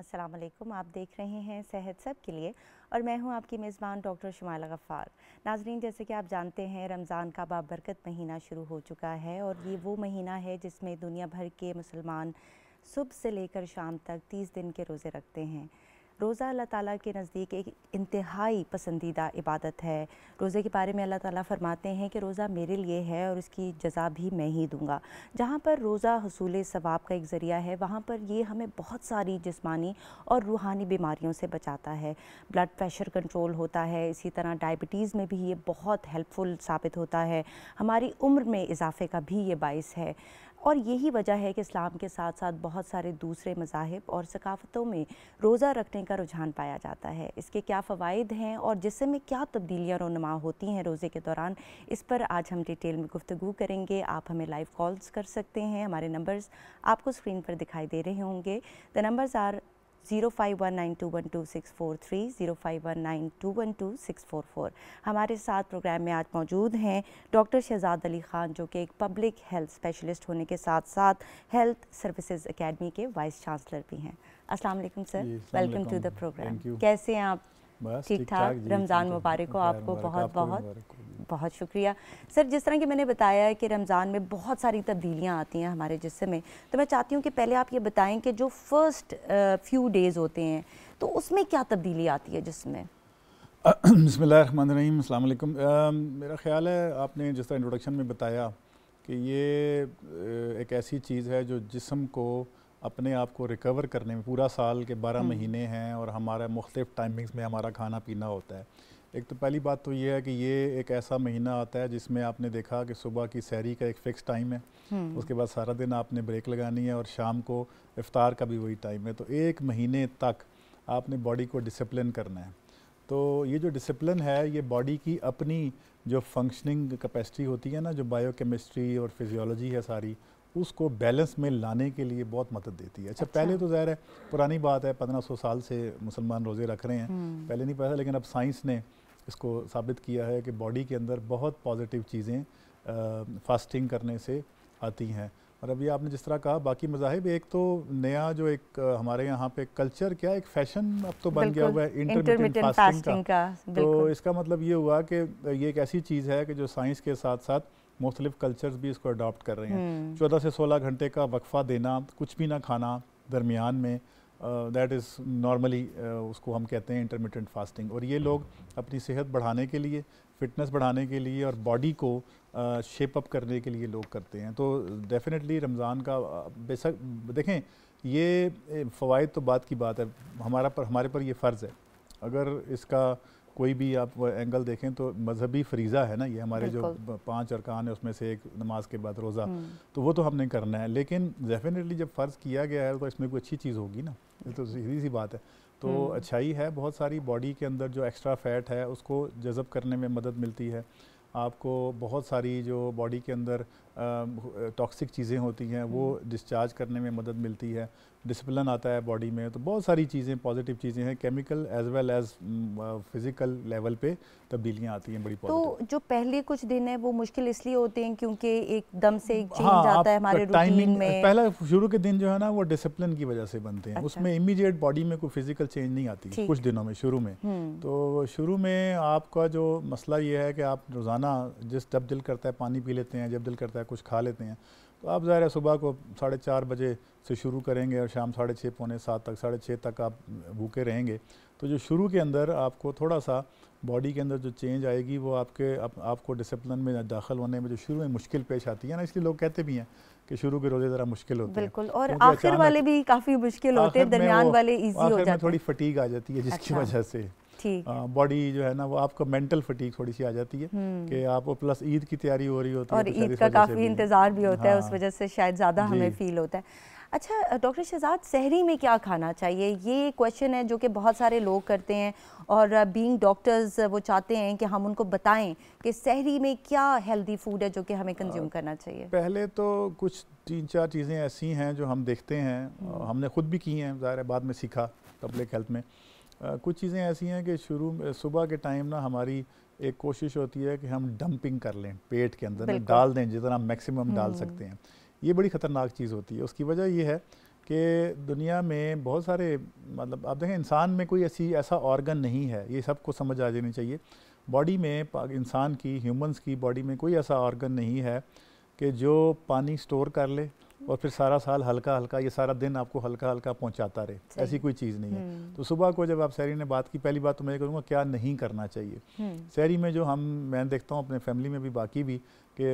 अस्सलाम वालेकुम आप देख रहे हैं सेहत सब के लिए और मैं हूं आपकी मेज़बान डॉक्टर शुमाला गफ़ार नाजरीन जैसे कि आप जानते हैं रमज़ान का बाबरकत महीना शुरू हो चुका है और ये वो महीना है जिसमें दुनिया भर के मुसलमान सुबह से लेकर शाम तक तीस दिन के रोज़े रखते हैं रोज़ा अल्लाह ताला के नज़दीक एक इंतहाई पसंदीदा इबादत है रोज़े के बारे में अल्लाह ताला फरमाते हैं कि रोज़ा मेरे लिए है और इसकी जजा भी मैं ही दूँगा जहाँ पर रोज़ा हसूल सवाब का एक ज़रिया है वहाँ पर ये हमें बहुत सारी जिस्मानी और रूहानी बीमारियों से बचाता है ब्लड प्रेशर कंट्रोल होता है इसी तरह डायबिटीज़ में भी ये बहुत हेल्पफुल साबित होता है हमारी उम्र में इजाफे का भी ये बायस है और यही वजह है कि इस्लाम के साथ साथ बहुत सारे दूसरे मजाहब और सकाफ़तों में रोज़ा रखने का रुझान पाया जाता है इसके क्या फ़वाद हैं और जिसम में क्या तब्दीलियाँ रोनमा होती हैं रोज़े के दौरान इस पर आज हम डिटेल में गुफ्तु करेंगे आप हमें लाइव कॉल्स कर सकते हैं हमारे नंबर्स आपको स्क्रीन पर दिखाई दे रहे होंगे the numbers are zero five one nine two one two six four three zero five one nine two one two six four four हमारे साथ प्रोग्राम में आज मौजूद हैं डॉक्टर शहजाद अली ख़ान जो कि एक पब्लिक हेल्थ स्पेशलिस्ट होने के साथ साथ हेल्थ सर्विसेज अकेडमी के वाइस चांसलर भी हैं अस्सलाम वालेकुम sir welcome to the programme कैसे हैं आप ठीक ठाक रमज़ान मुबारक हो आपको बहुत बहुत बहुत शुक्रिया सर जिस तरह की मैंने बताया है कि रमज़ान में बहुत सारी तब्दीलियाँ आती हैं हमारे जिसम में तो मैं चाहती हूँ कि पहले आप ये बताएं कि जो फ़र्स्ट फ्यू डेज़ होते हैं तो उसमें क्या तब्दीली आती है जिसमें बसमीम अलकुम मेरा ख्याल है आपने जिस तरह इंट्रोडक्शन में बताया कि ये एक ऐसी चीज़ है जो जिसम को अपने आप को रिकवर करने में पूरा साल के बारह हम्म। महीने हैं और हमारा मुख्तफ टाइमिंग्स में हमारा खाना पीना होता है एक तो पहली बात तो ये है कि ये एक ऐसा महीना आता है जिसमें आपने देखा कि सुबह की सैरी का एक फ़िक्स टाइम है हम्म। उसके बाद सारा दिन आपने ब्रेक लगानी है और शाम को इफ्तार का भी वही टाइम है तो एक महीने तक आपने बॉडी को डिसिप्लिन करना है तो ये जो डिसिप्लिन है ये बॉडी की अपनी जो फंक्शनिंग कैपेसिटी होती है ना जो बायोकेमिस्ट्री और फिजियोलॉजी है सारी उसको बैलेंस में लाने के लिए बहुत मदद देती है अच्छा, अच्छा। पहले तो ज़ाहिर है पुरानी बात है पंद्रह सौ साल से मुसलमान रोज़े रख रहे हैं हम्म। पहले नहीं पता लेकिन अब साइंस ने इसको साबित किया है कि बॉडी के अंदर बहुत पॉजिटिव चीज़ें फास्टिंग करने से आती हैं और अभी आपने जिस तरह कहा बाकी मजाहब एक तो नया जो एक हमारे यहाँ पे कल्चर क्या एक फैशन अब तो बन गया हुआ है इंटरमीडियट फास्टिंग, फास्टिंग का, का तो इसका मतलब ये हुआ कि ये एक ऐसी चीज़ है कि जो साइंस के साथ साथ मुख्तलिफ कल्चर्स भी इसको अडॉप्ट कर रहे हैं हम्म। चौदह से सोलह घंटे का वक्फा देना कुछ भी ना खाना दरमियान में दैट इज़ नॉर्मली उसको हम कहते हैं इंटरमीडियंट फास्टिंग और ये लोग अपनी सेहत बढ़ाने के लिए फिटनेस बढ़ाने के लिए और बॉडी को शेप अप करने के लिए लोग करते हैं तो डेफिनेटली रमज़ान का बेशक देखें ये फ़वाद तो बात की बात है हमारा पर हमारे पर ये फ़र्ज़ है अगर इसका कोई भी आप एंगल देखें तो मजहबी फरीज़ा है ना ये हमारे जो पांच अरकान है उसमें से एक नमाज के बाद रोज़ा हम्म. तो वो तो हमने करना है लेकिन डेफिनेटली जब फ़र्ज़ किया गया है तो इसमें कोई अच्छी चीज़ होगी ना ये तो सीधी सी बात है तो हम्म। अच्छाई है बहुत सारी बॉडी के अंदर जो एक्स्ट्रा फैट है उसको जज़ब करने में मदद मिलती है आपको बहुत सारी जो बॉडी के अंदर टॉक्सिक चीज़ें होती हैं वो डिस्चार्ज हम्म। करने में मदद मिलती है डिसिप्लिन आता है बॉडी में तो बहुत सारी चीज़ें पॉजिटिव चीज़ें हैं chemical as well as physical level पे तब्दीलियाँ आती हैं बड़ी तो जो पहले कुछ दिन है वो मुश्किल इसलिए होते हैं क्योंकि एकदम से एक चेंज हाँ, आता है हमारे टाइमिंग में पहला शुरू के दिन जो है ना वो डिसिप्लिन की वजह से बनते हैं अच्छा। उसमें इमीडिएट बॉडी में कोई फिजिकल चेंज नहीं आती कुछ दिनों में शुरू में हम्म। तो शुरू में आपका जो मसला ये है कि आप रोज़ाना जिस जब दिल करता है पानी पी लेते हैं जब दिल करता है कुछ खा लेते हैं तो आप ज़ाहिर है सुबह को साढ़े चार बजे से शुरू करेंगे और शाम साढ़े छः पौने सात तक साढ़े छः तक आप भूखे रहेंगे तो जो शुरू के अंदर आपको थोड़ा सा बॉडी के अंदर जो चेंज आएगी वो आपके आप, आपको डिसिप्लिन में दाखिल होने में जो शुरू में मुश्किल पेश आती है ना इसलिए लोग कहते भी हैं कि शुरू के रोजे ज़रा मुश्किल होते हैं बिल्कुल और आखिर वाले भी काफ़ी मुश्किल होते हैं दरमियान वाले इजी हो जाते हैं थोड़ी फटीक आ जाती है जिसकी अच्छा। वजह से बॉडी हाँ, जो है ना वो आपका मेंटल फटीक थोड़ी सी आ जाती है हम्म। कि आप प्लस ईद की तैयारी हो रही होती है और तो ईद का काफ़ी इंतज़ार भी होता है उस हाँ। वजह से शायद ज़्यादा हमें फील होता है अच्छा डॉक्टर शहजाद शहरी में क्या खाना चाहिए ये क्वेश्चन है जो कि बहुत सारे लोग करते हैं और बीइंग डॉक्टर्स वो चाहते हैं कि हम उनको बताएं कि शहरी में क्या हेल्दी फूड है जो कि हमें कंज्यूम हाँ। करना चाहिए पहले तो कुछ तीन चार चीज़ें ऐसी हैं जो हम देखते हैं हम्म। हमने खुद भी की हैं ज़ाहिर है बाद में सीखा पब्लिक हेल्थ में कुछ चीज़ें ऐसी हैं कि शुरू सुबह के टाइम ना हमारी एक कोशिश होती है कि हम डंपिंग कर लें पेट के अंदर डाल दें जितना मैक्सिमम डाल हम्म। सकते हैं ये बड़ी ख़तरनाक चीज़ होती है उसकी वजह यह है कि दुनिया में बहुत सारे मतलब आप देखें इंसान में कोई ऐसी ऐसा ऑर्गन नहीं है ये सबको समझ आ जानी चाहिए बॉडी में इंसान की ह्यूमंस की बॉडी में कोई ऐसा ऑर्गन नहीं है कि जो पानी स्टोर कर ले और फिर सारा साल हल्का हल्का ये सारा दिन आपको हल्का हल्का पहुंचाता रहे ऐसी कोई चीज़ नहीं है हम्म। तो सुबह को जब आप सैरी ने बात की पहली बात तो मैं ये करूँगा क्या नहीं करना चाहिए हम्म। सैरी में जो हम मैं देखता हूँ अपने फैमिली में भी बाकी भी कि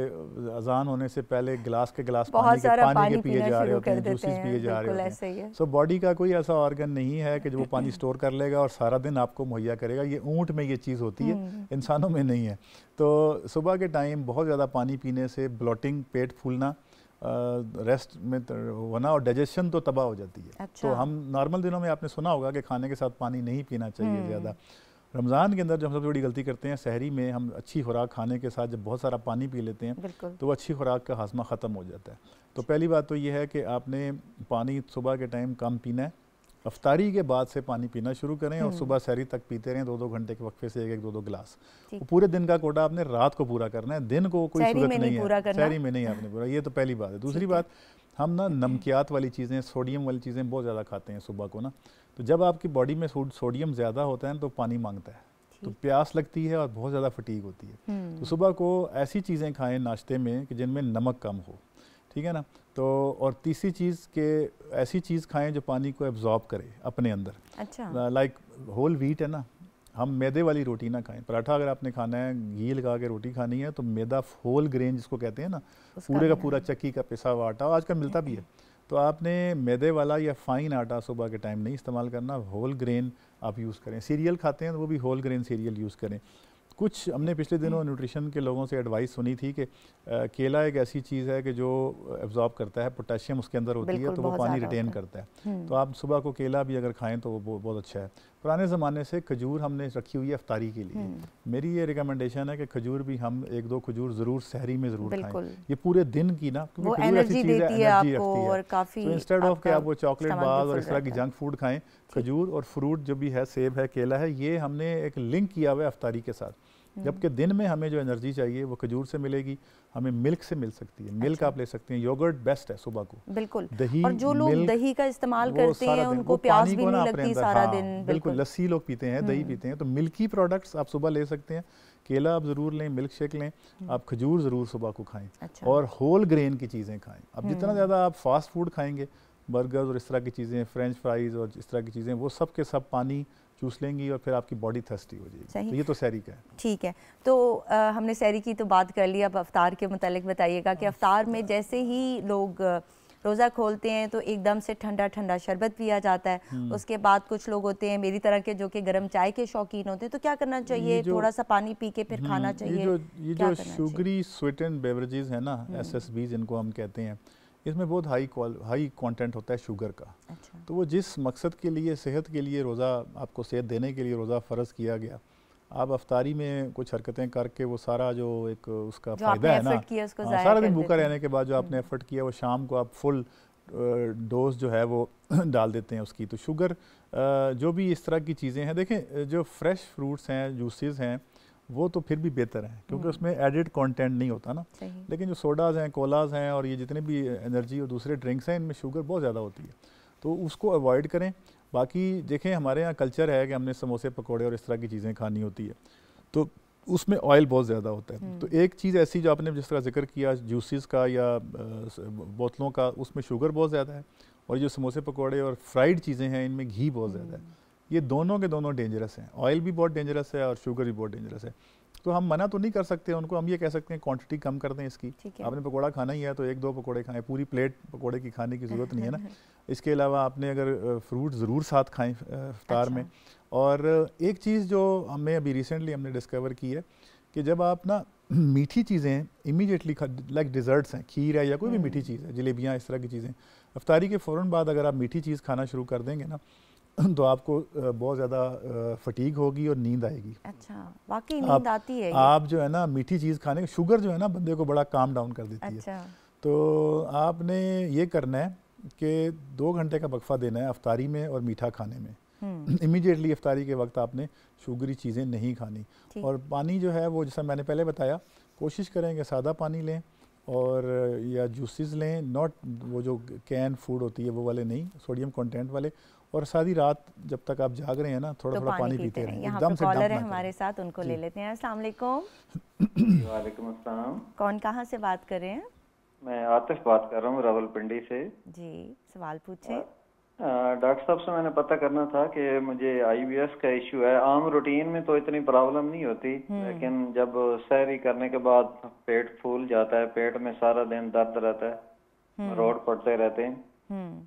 अजान होने से पहले गिलास के गिलास पानी के पानी, पानी के पिए जा रहे होते हैं जूसेस पिए जा रहे होते हैं सो बॉडी का कोई ऐसा ऑर्गन नहीं है कि जो वो पानी स्टोर कर लेगा और सारा दिन आपको मुहैया करेगा ये ऊँट में ये चीज़ होती है हम्म। इंसानों में नहीं है तो सुबह के टाइम बहुत ज़्यादा पानी पीने से ब्लॉटिंग पेट फूलना रेस्ट में होना और डाइजेशन तो तबाह हो जाती है अच्छा। तो हम नॉर्मल दिनों में आपने सुना होगा कि खाने के साथ पानी नहीं पीना चाहिए हम्म। ज़्यादा रमज़ान के अंदर जो हम सबसे बड़ी गलती करते हैं शहरी में हम अच्छी खुराक खाने के साथ जब बहुत सारा पानी पी लेते हैं तो अच्छी खुराक का हाजमा ख़त्म हो जाता है तो पहली बात तो यह है कि आपने पानी सुबह के टाइम कम पीना है अफ्तारी के बाद से पानी पीना शुरू करें और हम्म। सुबह सहरी तक पीते रहें दो दो घंटे के वक्फे से एक एक दो दो गिलास पूरे दिन का कोटा आपने रात को पूरा करना है दिन को कोई सूरत नहीं, नहीं है शहरी में नहीं आपने पूरा ये तो पहली बात है दूसरी बात हम ना हम्म। नमकियात वाली चीज़ें सोडियम वाली चीज़ें बहुत ज़्यादा खाते हैं सुबह को ना तो जब आपकी बॉडी में सोडियम ज़्यादा होता है तो पानी मांगता है तो प्यास लगती है और बहुत ज़्यादा फटीक होती है तो हम्म। सुबह को ऐसी चीज़ें खाएं नाश्ते में कि जिनमें नमक कम हो ठीक है ना तो और तीसरी चीज़ के ऐसी चीज़ खाएं जो पानी को एब्जॉर्ब करे अपने अंदर अच्छा लाइक होल व्हीट है ना हम मैदे वाली रोटी ना खाएं पराठा अगर आपने खाना है घी लगा के रोटी खानी है तो मैदा होल ग्रेन जिसको कहते हैं ना पूरे का पूरा चक्की का पिसा हुआ आटा आजकल मिलता भी है तो आपने मैदे वाला या फाइन आटा सुबह के टाइम नहीं इस्तेमाल करना होल ग्रेन आप यूज़ करें सीरियल खाते हैं तो वो भी होल ग्रेन सीरियल यूज़ करें कुछ हमने पिछले दिनों न्यूट्रिशन हम्म। के लोगों से एडवाइस सुनी थी कि केला एक ऐसी चीज़ है कि जो एब्जॉर्ब करता है पोटेशियम उसके अंदर होती है तो वो पानी रिटेन करता है हम्म। तो आप सुबह को केला भी अगर खाएँ तो वो बहुत अच्छा है पुराने ज़माने से खजूर हमने रखी हुई है अफतारी के लिए हम्म। मेरी ये रिकमेंडेशन है कि खजूर भी हम एक दो खजूर ज़रूर शहरी में ज़रूर खाएं ये पूरे दिन की ना क्योंकि एनर्जी है तो इंस्टेड ऑफ के आप वो चॉकलेट बाज और इस तरह की जंक फूड खाएं खजूर और फ्रूट जो भी है सेब है केला है ये हमने एक लिंक किया हुआ है अफतारी के साथ हम्म। जबकि दिन में हमें जो एनर्जी चाहिए वो खजूर से मिलेगी हमें मिल्क से मिल सकती है मिल्क अच्छा। आप ले सकते हैं योगर्ट बेस्ट है सुबह को बिल्कुल दही और जो लोग दही का इस्तेमाल करते हैं उनको प्यास भी नहीं लगती सारा हाँ, दिन बिल्कुल लस्सी लोग पीते हैं दही हम्म। पीते हैं तो मिल्की प्रोडक्ट्स आप सुबह ले सकते हैं केला आप ज़रूर लें मिल्क शेक लें हम्म। आप खजूर ज़रूर सुबह को खाएं अच्छा। और होल ग्रेन की चीज़ें खाएं अब जितना ज़्यादा आप फास्ट फूड खाएंगे बर्गर और इस तरह की चीज़ें फ्रेंच फ्राइज़ और इस तरह की चीज़ें वो सब के सब पानी चूस लेंगी और फिर आपकी बॉडी थर्स्टी हो जाएगी सही तो ये तो सैरी का है ठीक है तो आ, हमने सैरी की तो बात कर ली अब अवतार के मतलब बताइएगा कि अवतार में जैसे ही लोग रोज़ा खोलते हैं तो एकदम से ठंडा ठंडा शरबत पिया जाता है हम्म। उसके बाद कुछ लोग होते हैं मेरी तरह के जो कि गर्म चाय के शौकीन होते हैं तो क्या करना चाहिए थोड़ा सा पानी पी के फिर हम्म, खाना चाहिए ये जो ये जो शुगरी स्वीटन बेवरेजेज है ना एस हम्म। इनको हम कहते हैं इसमें बहुत हाई हाई कंटेंट होता है शुगर का अच्छा। तो वो जिस मकसद के लिए सेहत के लिए रोज़ा आपको सेहत देने के लिए रोज़ा फ़र्ज़ किया गया आप अफ्तारी में कुछ हरकतें करके वो सारा जो एक उसका जो फायदा है ना हाँ, सारा दिन भूखा रहने के बाद जो हम्म। आपने एफर्ट किया वो शाम को आप फुल डोज जो है वो डाल देते हैं उसकी तो शुगर जो भी इस तरह की चीज़ें हैं देखें जो फ्रेश फ्रूट्स हैं जूसेस हैं वो तो फिर भी बेहतर है क्योंकि हम्म। उसमें एडिड कंटेंट नहीं होता ना लेकिन जो सोडाज हैं कोलाज हैं और ये जितने भी एनर्जी और दूसरे ड्रिंक्स हैं इनमें शुगर बहुत ज़्यादा होती है तो उसको अवॉइड करें बाकी देखें हमारे यहाँ कल्चर है कि हमने समोसे पकौड़े और इस तरह की चीज़ें खानी होती है तो उसमें ऑयल बहुत ज़्यादा होता है तो हम्म। एक चीज़ ऐसी जो आपने जिस तरह जिक्र किया जूसेस का या बोतलों का उसमें शुगर बहुत ज़्यादा है और जो समोसे पकौड़े और फ्राइड चीज़ें हैं इनमें घी बहुत ज़्यादा है हम्म। ये दोनों के दोनों डेंजरस हैं ऑयल भी बहुत डेंजरस है और शुगर भी बहुत डेंजरस है तो हम मना तो नहीं कर सकते उनको हम ये कह सकते हैं क्वांटिटी कम कर दें इसकी आपने पकोड़ा खाना ही है तो एक दो पकोड़े खाएं पूरी प्लेट पकोड़े की खाने की ज़रूरत नहीं है ना इसके अलावा आपने अगर फ्रूट ज़रूर साथ खाएं अफ्तार अच्छा। में और एक चीज़ जो हमें अभी रिसेंटली हमने डिस्कवर की है कि जब आप ना मीठी चीज़ें इमीडिएटली लाइक डिज़र्ट्स हैं खीर है या कोई भी मीठी हम्म। चीज़ है जलेबियाँ इस तरह की चीज़ें अफ्तारी के फ़ौर बाद अगर आप मीठी चीज़ खाना शुरू कर देंगे ना तो आपको बहुत ज़्यादा फटीक होगी और नींद आएगी अच्छा वाकई नींद आती है आप जो है ना मीठी चीज़ खाने शुगर जो है ना बंदे को बड़ा काम डाउन कर देती अच्छा। है तो आपने ये करना है कि दो घंटे का वक्फा देना है अफतारी में और मीठा खाने में इमीडिएटली हम्म। अफतारी के वक्त आपने शुगरी चीज़ें नहीं खानी और पानी जो है वो जैसा मैंने पहले बताया कोशिश करें कि सादा पानी लें और या जूसेस लें नॉट वो जो कैन फूड होती है वो वाले नहीं सोडियम कंटेंट वाले और सारी रात जब तक आप जाग रहे हैं ना थोड़ा तो थोड़ा पानी, पीते रहें एकदम से है हमारे साथ उनको ले लेते हैं अस्सलाम वालेकुम वालेकुम अस्सलाम कौन कहाँ से बात कर रहे हैं मैं आतिफ बात कर रहा हूँ रावलपिंडी से जी सवाल पूछे डॉक्टर साहब से मैंने पता करना था कि मुझे आईवीएस का इशू है आम रूटीन में तो इतनी प्रॉब्लम नहीं होती हम्म। लेकिन जब सैरी करने के बाद पेट फूल जाता है पेट में सारा दिन दर्द रहता है हम्म। रोड पड़ते रहते हैं हम्म।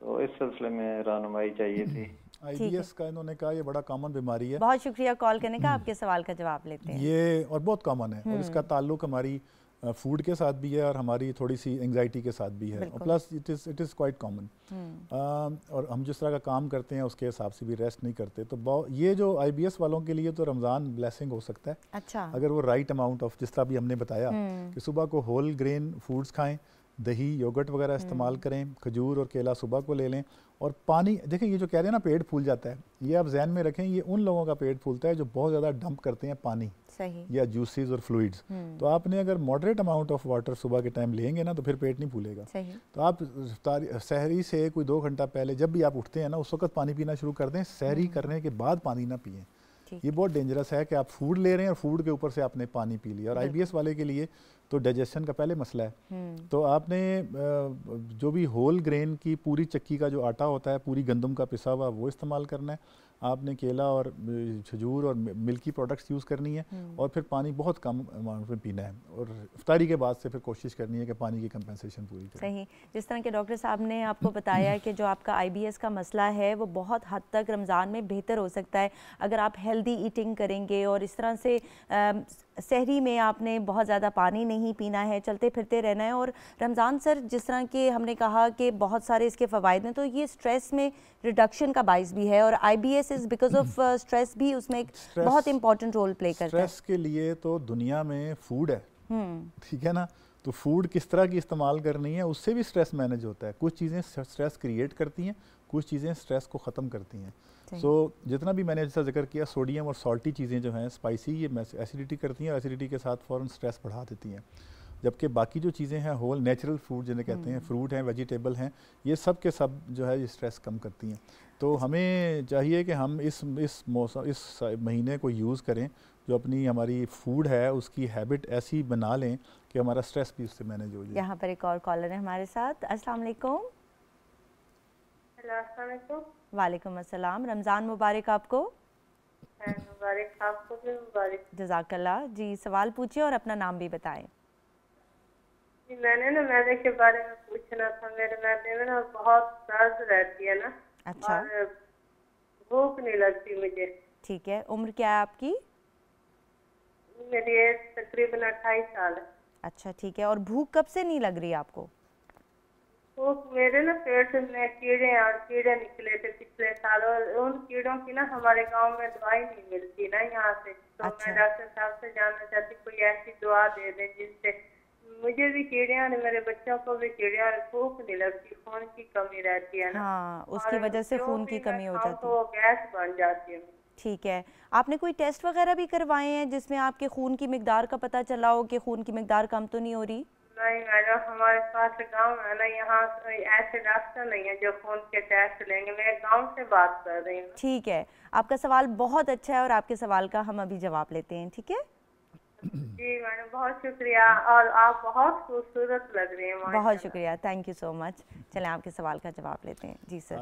तो इस सिलसिले में रहनुमाई चाहिए थी आईवीएस का इन्होंने कहा ये बड़ा कॉमन बीमारी है बहुत शुक्रिया कॉल करने का आपके सवाल का जवाब लेते हैं ये और बहुत कॉमन है और इसका ताल्लुक हमारी फूड के साथ भी है और हमारी थोड़ी सी एंगजाइटी के साथ भी है और plus it is it is quite common और हम जिस तरह का काम करते हैं उसके हिसाब से भी रेस्ट नहीं करते तो ये जो आई वालों के लिए तो रमज़ान ब्लेसिंग हो सकता है अच्छा अगर वो राइट अमाउंट ऑफ जिस तरह भी हमने बताया हम्म। कि सुबह को होल ग्रेन फूड्स खाएँ दही योगर्ट वगैरह हम्म। इस्तेमाल करें खजूर और केला सुबह को ले लें और पानी देखें ये जो कह रहे हैं ना पेट फूल जाता है ये आप जहन में रखें ये उन लोगों का पेट फूलता है जो बहुत ज़्यादा डंप करते हैं पानी सही या जूसेस और फ्लूड्स हम्म। तो आपने अगर मॉडरेट अमाउंट ऑफ वाटर सुबह के टाइम लेंगे ना तो फिर पेट नहीं फूलेगा तो आप शहरी से कोई दो घंटा पहले जब भी आप उठते हैं ना उस वक्त पानी पीना शुरू कर दें शहरी हम्म। करने के बाद पानी ना पिए ये बहुत डेंजरस है कि आप फूड ले रहे हैं और फूड के ऊपर से आपने पानी पी लिया और आईबीएस वाले के लिए तो डाइजेशन का पहले मसला है हम्म। तो आपने जो भी होल ग्रेन की पूरी चक्की का जो आटा होता है पूरी गंदम का पिसा हुआ वो इस्तेमाल करना है आपने केला और खजूर और मिल्की प्रोडक्ट्स यूज़ करनी है हम्म। और फिर पानी बहुत कम अमाउंट में पीना है और इफ्तारी के बाद से फिर कोशिश करनी है कि पानी की कंपनसेशन पूरी करें सही जिस तरह के डॉक्टर साहब ने आपको बताया कि जो आपका आईबीएस का मसला है वो बहुत हद तक रमज़ान में बेहतर हो सकता है अगर आप हेल्दी ईटिंग करेंगे और इस तरह से शहरी में आपने बहुत ज़्यादा पानी नहीं पीना है चलते फिरते रहना है और रमज़ान सर जिस तरह के हमने कहा कि बहुत सारे इसके फ़वाद हैं तो ये स्ट्रेस में रिडक्शन का बायस भी है और eye stresses because of stress भी उसमें एक stress, बहुत इंपॉर्टेंट रोल प्ले करता है स्ट्रेस के लिए तो दुनिया में फूड है हम्म। ठीक है ना तो फूड किस तरह की इस्तेमाल करनी है उससे भी स्ट्रेस मैनेज होता है कुछ चीज़ें स्ट्रेस क्रिएट करती हैं कुछ चीज़ें स्ट्रेस को ख़त्म करती हैं सो so, जितना भी मैंने जैसा जिक्र किया सोडियम और सॉल्टी चीज़ें जो हैं स्पाइसी ये एसिडिटी करती हैं और एसिडिटी के साथ फ़ौरन स्ट्रेस बढ़ा देती हैं जबकि बाकी जो चीज़ें हैं होल नेचुरल फूड जिन्हें कहते हैं फ्रूट हम्म। हैं वेजिटेबल हैं ये सब के सब जो है ये स्ट्रेस कम करती हैं तो हमें चाहिए कि हम इस इस मौसम इस महीने को यूज़ करें जो अपनी हमारी फूड है उसकी हैबिट ऐसी बना लें कि हमारा स्ट्रेस भी उससे मैनेज हो जाए यहाँ पर एक और कॉलर है हमारे साथ अस्सलाम वालेकुम वालेकुम अस्सलाम रमज़ान मुबारक आपको मुबारक आपको जी सवाल पूछिए और अपना नाम भी बताएं मैंने ना मैदे के बारे में पूछना था मेरे मैदे में ना बहुत दर्द रहती है ना अच्छा भूख नहीं लगती मुझे ठीक है उम्र क्या है आपकी मेरी तकरीबन अट्ठाईस साल है अच्छा ठीक है और भूख कब से नहीं लग रही आपको भूख मेरे ना पेट में कीड़े और कीड़े निकले थे पिछले साल और उन कीड़ों की ना हमारे गांव में दवाई नहीं मिलती ना यहाँ से तो अच्छा। मैं डॉक्टर साहब से जानना चाहती कोई ऐसी दवा दे दे जिससे मुझे भी चिड़िया ने मेरे बच्चों को भी चिड़िया भूख नहीं लगती खून की कमी रहती है ना हाँ उसकी वजह से खून की कमी हो जाती तो है तो गैस बन जाती है ठीक है आपने कोई टेस्ट वगैरह भी करवाए हैं जिसमें आपके खून की मकदार का पता चला हो कि खून की मकदार कम तो नहीं हो रही नहीं मैडम हमारे पास गांव है ना यहाँ ऐसे डॉक्टर नहीं है जो खून के टेस्ट लेंगे मैं गांव से बात कर रही हूँ ठीक है आपका सवाल बहुत अच्छा है और आपके सवाल का हम अभी जवाब लेते हैं ठीक है जी बहुत शुक्रिया और आप बहुत खूबसूरत लग रहे हैं बहुत शुक्रिया थैंक यू सो मच चले आपके सवाल का जवाब लेते हैं जी सर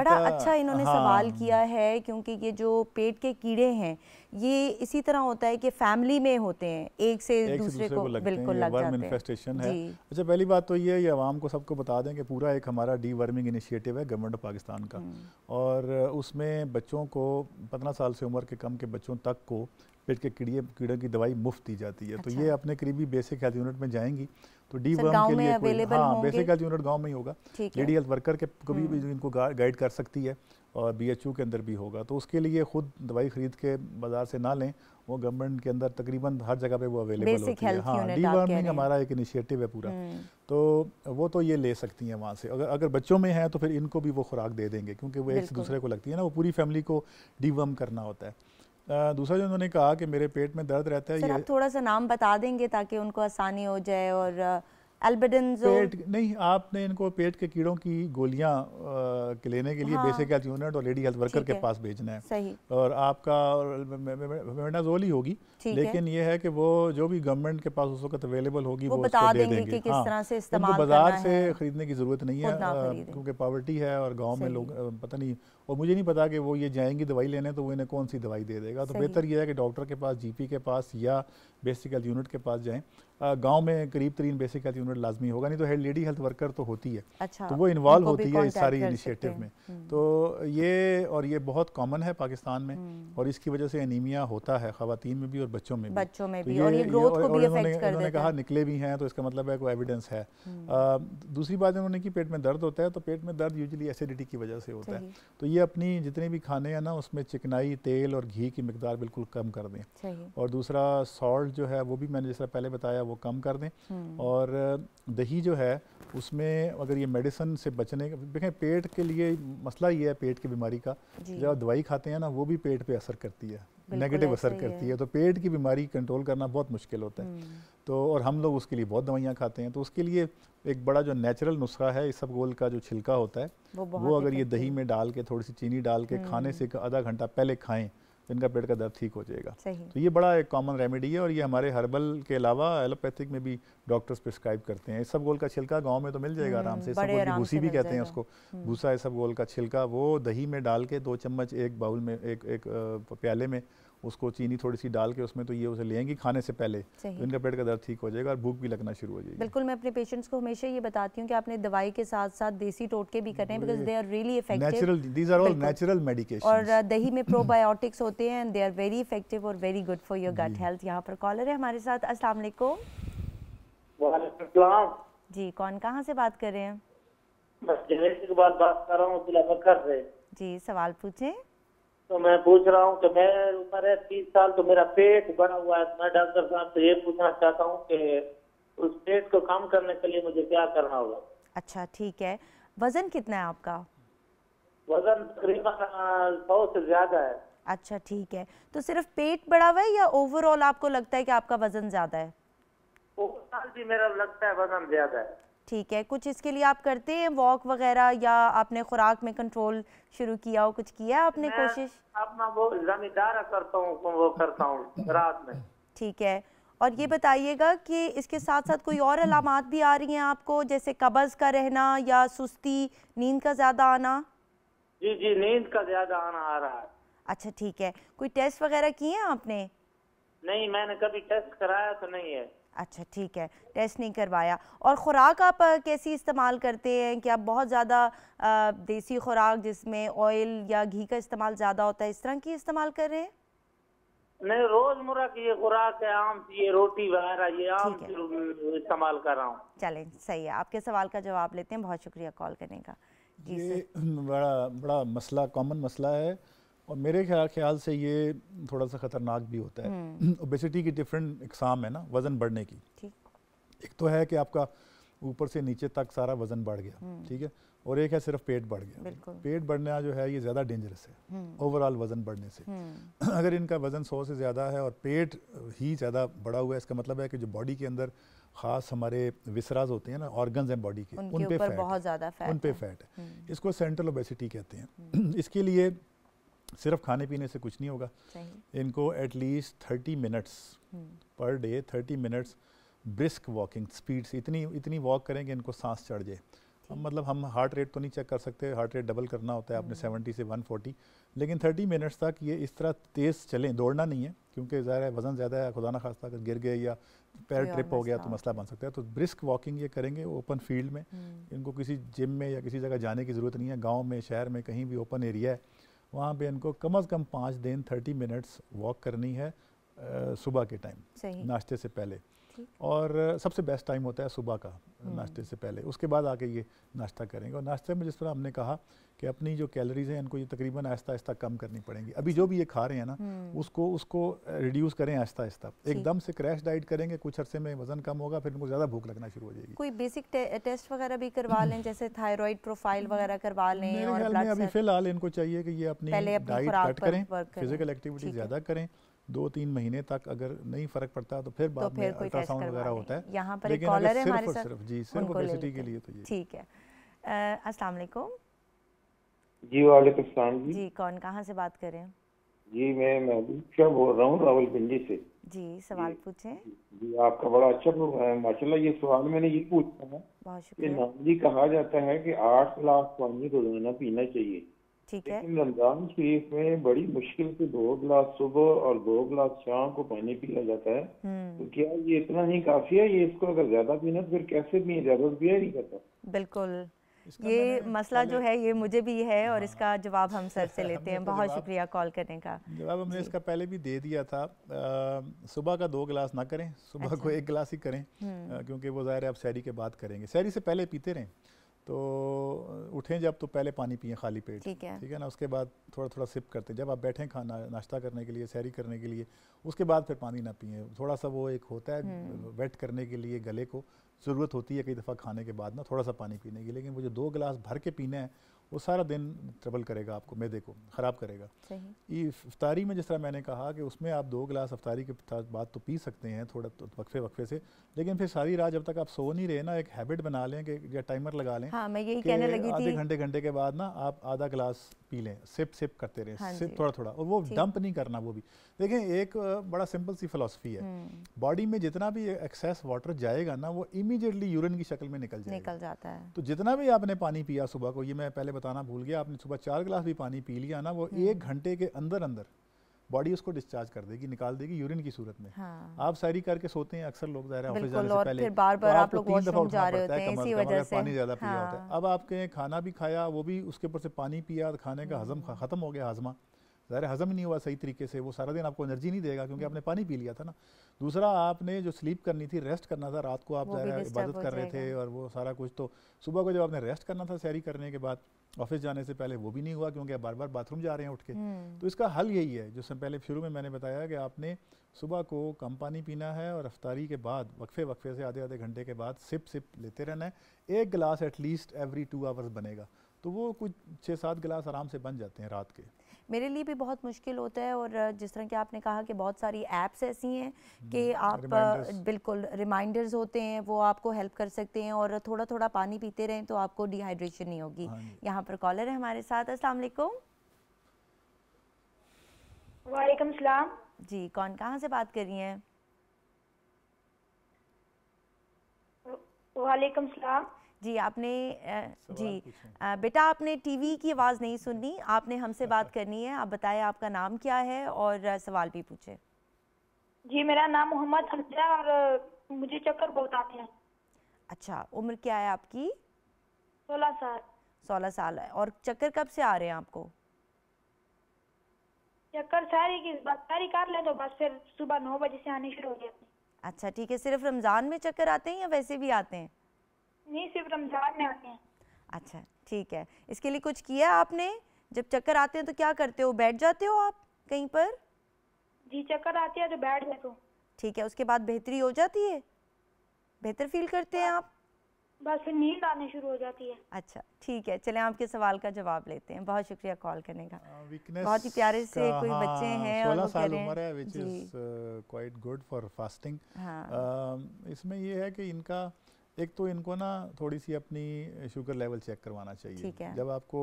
बड़ा अच्छा इन्होंने हाँ, सवाल किया है क्योंकि ये जो पेट के कीड़े हैं ये इसी तरह होता है कि फैमिली में होते हैं एक से एक दूसरे, दूसरे को, को बिल्कुल लग मैनिफेस्टेशन है अच्छा पहली बात तो ये है ये आवाम को सबको बता दें कि पूरा एक हमारा डी वर्मिंग इनिशिएटिव है गवर्नमेंट ऑफ पाकिस्तान का हम्म। और उसमें बच्चों को पंद्रह साल से उम्र के कम के बच्चों तक को पेट के कीड़े कीड़ों की दवाई मुफ्त दी जाती है तो अच्छा। तो ये अपने करीबी बेसिक हेल्थ यूनिट में जाएंगी तो डी वर्म के लिए कोई हाँ बेसिक हेल्थ यूनिट गाँव में ही होगा लेडी हेल्थ वर्कर के कभी भी हम्म। इनको गाइड कर सकती है और बीएचयू के अंदर भी होगा तो उसके लिए खुद दवाई खरीद के बाजार से ना लें वो गवर्नमेंट के अंदर तकरीबन हर जगह पे वो अवेलेबल होती है हाँ डी वर्मिंग हमारा एक इनिशिएटिव है पूरा हम्म। तो वो तो ये ले सकती हैं वहाँ से अगर अगर बच्चों में है तो फिर इनको भी वो खुराक दे देंगे क्योंकि वो एक दूसरे को लगती है ना वो पूरी फैमिली को डी करना होता है दूसरा जो उन्होंने कहा कि मेरे पेट में दर्द रहता है ये आप थोड़ा सा नाम बता देंगे ताकि उनको आसानी हो जाए और एल्बेडेंजो पेट नहीं आपने इनको पेट के कीड़ों की गोलियां लेने के लिए हाँ, बेसिक हेल्थ यूनिट और लेडी हेल्थ वर्कर के पास भेजना है सही और आपका मेडाजोल ही होगी लेकिन ये है कि वो जो भी गवर्नमेंट के पास उस वक्त अवेलेबल होगी वो, वो बता दे देंगे कि किस हाँ। तरह से इस्तेमाल बाजार से खरीदने की जरूरत नहीं है क्योंकि पॉवर्टी है और गाँव में लोग पता नहीं और मुझे नहीं पता कि वो ये जाएंगी दवाई लेने तो वो इन्हें कौन सी दवाई दे देगा तो बेहतर यह है कि डॉक्टर के पास जीपी के पास या बेसिक हेल्थ यूनिट के पास जाएँ गांव में करीब तरीन बेसिक हेल्थ यूनिट लाजमी होगा नहीं तो हेड लेडी हेल्थ वर्कर तो होती है अच्छा, तो वो इन्वॉल्व होती है इस सारी इनिशिएटिव में हम्म। तो ये और ये बहुत कॉमन है पाकिस्तान में हम्म। और इसकी वजह से एनीमिया होता है खातन में भी और बच्चों में भी तो कहा निकले भी हैं तो इसका मतलब है कोई एविडेंस है हम्म। दूसरी बात उन्होंने की पेट में दर्द होता है तो पेट में दर्द यूजली एसिडिटी की वजह से होता है तो ये अपनी जितने भी खाने हैं ना उसमें चिकनाई तेल और घी की मकदार बिल्कुल कम कर दें और दूसरा सॉल्ट जो है वो भी मैंने जैसा पहले बताया वो कम कर दें हम्म। और दही जो है उसमें अगर ये मेडिसिन से बचने का देखें पेट के लिए मसला ये है पेट की बीमारी का जब आप दवाई खाते हैं ना वो भी पेट पे असर करती है नेगेटिव असर करती है तो पेट की बीमारी कंट्रोल करना बहुत मुश्किल होता है हम्म। तो और हम लोग उसके लिए बहुत दवाइयाँ खाते हैं तो उसके लिए एक बड़ा जो नेचुरल नुस्खा है इस सब गोल का जो छिलका होता है वो, वो अगर ये दही में डाल के थोड़ी सी चीनी डाल के खाने हम्म। से आधा घंटा पहले खाएं जिनका पेट का दर्द ठीक हो जाएगा तो ये बड़ा एक कॉमन रेमेडी है और ये हमारे हर्बल के अलावा एलोपैथिक में भी डॉक्टर्स प्रिस्क्राइब करते हैं सब गोल का छिलका गांव में तो मिल जाएगा आराम से सब गोल भूसी भी कहते हैं उसको हम्म। भूसा सब गोल का छिलका वो दही में डाल के दो चम्मच एक बाउल में एक एक प्याले में उसको चीनी थोड़ी सी डाल के उसमें तो ये उसे लेंगी खाने से पहले तो इनका पेट का दर्द ठीक हो जाएगा और भूख भी लगना शुरू हो जाएगी बिल्कुल मैं अपने पेशेंट्स को हमेशा ये बताती हूँ कि आपने दवाई के साथ साथ देसी टोटके भी करें because they are really effective natural medication और दही में प्रोबायोटिक्स होते हैं and they are very effective और very good for your gut health यहाँ पर कॉलर है हमारे साथ असला जी कौन कहाँ से बात कर रहे हैं बात कर रहा हूँ जी सवाल पूछें तो मैं पूछ रहा हूँ कि मैं उम्र है तीस साल तो मेरा पेट बड़ा हुआ है मैं डॉक्टर साहब से ये पूछना चाहता हूँ कि उस पेट को कम करने के लिए मुझे क्या करना होगा अच्छा ठीक है वजन कितना है आपका वजन तकरीबन सौ से ज्यादा है अच्छा ठीक है तो सिर्फ पेट बड़ा हुआ है या ओवरऑल आपको लगता है कि आपका वजन ज्यादा है ओवरऑल भी मेरा लगता है वजन ज्यादा है ठीक है कुछ इसके लिए आप करते हैं वॉक वगैरह या आपने खुराक में कंट्रोल शुरू किया हो कुछ किया आपने कोशिश अपना वो जमींदार करता हूँ तो वो करता हूँ रात में ठीक है और ये बताइएगा कि इसके साथ साथ कोई और अलामत भी आ रही हैं आपको जैसे कबज का रहना या सुस्ती नींद का ज़्यादा आना जी जी नींद का ज़्यादा आना आ रहा है अच्छा ठीक है कोई टेस्ट वगैरह किए हैं आपने नहीं मैंने कभी टेस्ट कराया तो नहीं है अच्छा ठीक है टेस्ट नहीं करवाया और ख़ुराक आप कैसी इस्तेमाल करते हैं कि आप बहुत ज़्यादा देसी खुराक जिसमें ऑयल या घी का इस्तेमाल ज़्यादा होता है इस तरह की इस्तेमाल कर रहे हैं नहीं रोजमर्रा की ये खुराक है आम ये रोटी वगैरह ये आम इस्तेमाल कर रहा हूँ चलें सही है आपके सवाल का जवाब लेते हैं बहुत शुक्रिया कॉल करने का जी ये बड़ा बड़ा मसला कॉमन मसला है और मेरे ख्याल ख्याल से ये थोड़ा सा ख़तरनाक भी होता है ओबेसिटी हम्म। की डिफरेंट इकसाम है ना वज़न बढ़ने की एक तो है कि आपका ऊपर से नीचे तक सारा वज़न बढ़ गया हम्म। ठीक है और एक है सिर्फ पेट बढ़ गया पेट बढ़ना जो है ये ज़्यादा डेंजरस है ओवरऑल हम्म। वज़न बढ़ने से अगर इनका वज़न सौ से ज़्यादा है और पेट ही ज़्यादा बढ़ा हुआ है इसका मतलब है कि जो बॉडी के अंदर खास हमारे विसराज होते हैं ना ऑर्गन्स हैं बॉडी के उन पे बहुत ज़्यादा फैट उन पे फैट है इसको सेंट्रल ओबेसिटी कहते हैं इसके लिए सिर्फ खाने पीने से कुछ नहीं होगा इनको at least thirty minutes per day thirty minutes brisk walking speed से इतनी इतनी वॉक करेंगे इनको सांस चढ़ जाए हम मतलब हम हार्ट रेट तो नहीं चेक कर सकते हार्ट रेट डबल करना होता है आपने सेवेंटी हम्म। से वन फोर्टी लेकिन थर्टी मिनट्स तक ये इस तरह तेज़ चलें दौड़ना नहीं है क्योंकि ज़ाहिर है वज़न ज़्यादा है खुदा ना खास्ता अगर गिर गए या पैर ट्रिप हो गया तो मसला बन सकता है तो ब्रिस्क वॉकिंग ये करेंगे ओपन फील्ड में हम्म। इनको किसी जिम में या किसी जगह जाने की ज़रूरत नहीं है गाँव में शहर में कहीं भी ओपन एरिया है वहाँ पे इनको कम अज़ कम पाँच दिन थर्टी मिनट्स वॉक करनी है सुबह के टाइम नाश्ते से पहले और सबसे बेस्ट टाइम होता है सुबह का हम्म। नाश्ते से पहले उसके बाद आके ये नाश्ता करेंगे और नाश्ते में जिस तरह हमने कहा कि अपनी जो कैलोरीज हैं इनको ये तकरीबन आहिस्ता आहिस्ता कम करनी पड़ेंगी अभी जो भी ये खा रहे हैं ना हम्म। उसको उसको रिड्यूस करें आहिस्ता आहिस्ता एकदम से क्रैश डाइट करेंगे कुछ अरसे में वजन कम होगा फिर उनको ज़्यादा भूख लगना शुरू हो जाएगी कोई बेसिक टे, टेस्ट वगैरह भी करवा लें जैसे थायराइड प्रोफाइल वगैरह करवा लें और अभी फिलहाल इनको चाहिए कि ये अपनी डाइट कट करें फिजिकल एक्टिविटी ज़्यादा करें दो तीन महीने तक अगर नहीं फर्क पड़ता तो फिर तो बाद तो फिर में अल्ट्रासाउंड वगैरह होता है यहाँ पर लेकिन कॉलर है हमारे सिर्फ जी सिर्फ ओबेसिटी के लिए तो ये ठीक है अस्सलाम वालेकुम जी वालेकुम सलाम जी जी कौन कहाँ से बात कर रहे हैं जी मैं महबूब शाह बोल रहा हूँ रावल पिंडी से जी सवाल पूछे जी आपका बड़ा अच्छा प्रोग्राम है माशाल्लाह ये सवाल मैंने ये पूछना है बहुत शुक्रिया कहा जाता है की आठ ग्लास पानी रोजाना पीना चाहिए ठीक है लेकिन रमजान शरीफ में बड़ी मुश्किल से दो गिलास सुबह और दो गिलास शाम को पानी पिया जाता है हम्म। तो क्या ये इतना ही काफी है ये इसको अगर ज्यादा पीना तो फिर कैसे पिए जरूरत भी नहीं करता बिल्कुल ये मसला जो है ये मुझे भी है और हाँ। इसका जवाब हम सर से लेते हैं तो बहुत शुक्रिया कॉल करने का जवाब हमने इसका पहले भी दे दिया था सुबह का दो गिलास ना करें सुबह को अच्छा। एक गिलास ही करें हम्म। क्योंकि वो ज़ाहिर है आप सैरी के बाद करेंगे सैरी से पहले पीते रहें तो उठें जब तो पहले पानी पिए खाली पेट ठीक है ठीक है ना उसके बाद थोड़ा थोड़ा सिप करते हैं जब आप बैठें खाना नाश्ता करने के लिए सैरी करने के लिए उसके बाद फिर पानी ना पिए थोड़ा सा वो एक होता है हम्म। वेट करने के लिए गले को ज़रूरत होती है कई दफ़ा खाने के बाद ना थोड़ा सा पानी पीने की लेकिन वो जो दो गिलास भर के पीना है वो सारा दिन ट्रबल करेगा आपको मैदे को ख़राब करेगा अफ्तारी में जिस तरह मैंने कहा कि उसमें आप दो गिलास अफ्तारी के बाद तो पी सकते हैं थोड़ा तो, तो वक्फे वक्फे से लेकिन फिर सारी रात जब तक आप सो नहीं रहे ना एक हैबिट बना लें कि या टाइमर लगा लें हाँ, मैं यही कहने लगी आधे घंटे घंटे के बाद ना आप आधा गिलास पी लें सिप सिप करते रहें हाँ सिप थोड़ा थोड़ा और वो डंप नहीं करना वो भी देखें एक बड़ा सिंपल सी फिलोसफी है बॉडी हम्म। में जितना भी एक्सेस वाटर जाएगा ना वो इमीडिएटली यूरिन की शक्ल में निकल जाएगा निकल जाता है तो जितना भी आपने पानी पिया सुबह को ये मैं पहले बताना भूल गया आपने सुबह चार गिलास भी पानी पी लिया ना वो हम्म। एक घंटे के अंदर अंदर बॉडी उसको डिस्चार्ज कर देगी निकाल देगी यूरिन की सूरत में हाँ। आप सारी करके सोते हैं अक्सर लोग जाहिर ऑफिस जाने से पहले बार तो बार आप लोग तीन दफा वजह से पानी ज़्यादा पिया होता है हाँ। अब आपके खाना भी खाया वो भी उसके ऊपर से पानी पिया खाने का हजम हम्म। खत्म हो गया हाजमा ज़ाहिर हज़म नहीं हुआ सही तरीके से वो सारा दिन आपको एनर्जी नहीं देगा क्योंकि आपने पानी पी लिया था ना दूसरा आपने जो स्लीप करनी थी रेस्ट करना था रात को आप ज़ाहिर इबादत कर रहे थे और वो सारा कुछ तो सुबह को जब आपने रेस्ट करना था सैरी करने के बाद ऑफिस जाने से पहले वो भी नहीं हुआ क्योंकि आप बार बार बाथरूम जा रहे हैं उठ के हम्म। तो इसका हल यही है जिससे पहले शुरू में मैंने बताया कि आपने सुबह को कम पानी पीना है और रफ्तारी के बाद वक्फे वक्फे से आधे आधे घंटे के बाद सिप सिप लेते रहना है एक गिलास एटलीस्ट एवरी टू आवर्स बनेगा तो वो कुछ छः सात गिलास आराम से बन जाते हैं रात के मेरे लिए भी बहुत मुश्किल होता है और जिस तरह की आपने कहा कि बहुत सारी ऐप्स ऐसी हैं हम्म, कि आप reminders. बिल्कुल रिमाइंडर्स होते हैं वो आपको हेल्प कर सकते हैं और थोड़ा थोड़ा पानी पीते रहें तो आपको डिहाइड्रेशन नहीं होगी हाँ यहाँ पर कॉलर है हमारे साथ अस्सलाम वालेकुम सलाम जी कौन कहाँ से बात कर रही हैं वालेकुम सलाम जी आपने जी बेटा आपने टीवी की आवाज़ नहीं सुननी आपने हमसे बात करनी है आप बताए आपका नाम क्या है और सवाल भी पूछे जी मेरा नाम मोहम्मद हमजा और मुझे चक्कर बहुत आते हैं अच्छा उम्र क्या है आपकी सोलह साल सोलह साल है और चक्कर कब से आ रहे हैं आपको चक्कर सारी की सारी कर ले तो बस फिर सुबह नौ बजे से आने शुरू हो जाते हैं अच्छा ठीक है सिर्फ रमज़ान में चक्कर आते हैं या वैसे भी आते हैं नहीं सिर्फ रमजान में आते हैं अच्छा ठीक है इसके लिए कुछ किया आपने जब चक्कर आते हैं तो क्या करते हो बैठ जाते हो आप कहीं पर जी चक्कर आती है तो बैठ जाते हो ठीक है उसके बाद बेहतरी हो जाती है बेहतर फील करते हैं आप बस नींद आने शुरू हो जाती है अच्छा ठीक है चले आपके सवाल का जवाब लेते हैं बहुत शुक्रिया कॉल करने का बहुत ही प्यारे से कोई बच्चे हाँ, हैं और साल उम्र है is quite good for fasting इसमें ये है कि इनका एक तो इनको ना थोड़ी सी अपनी शुगर लेवल चेक करवाना चाहिए जब आपको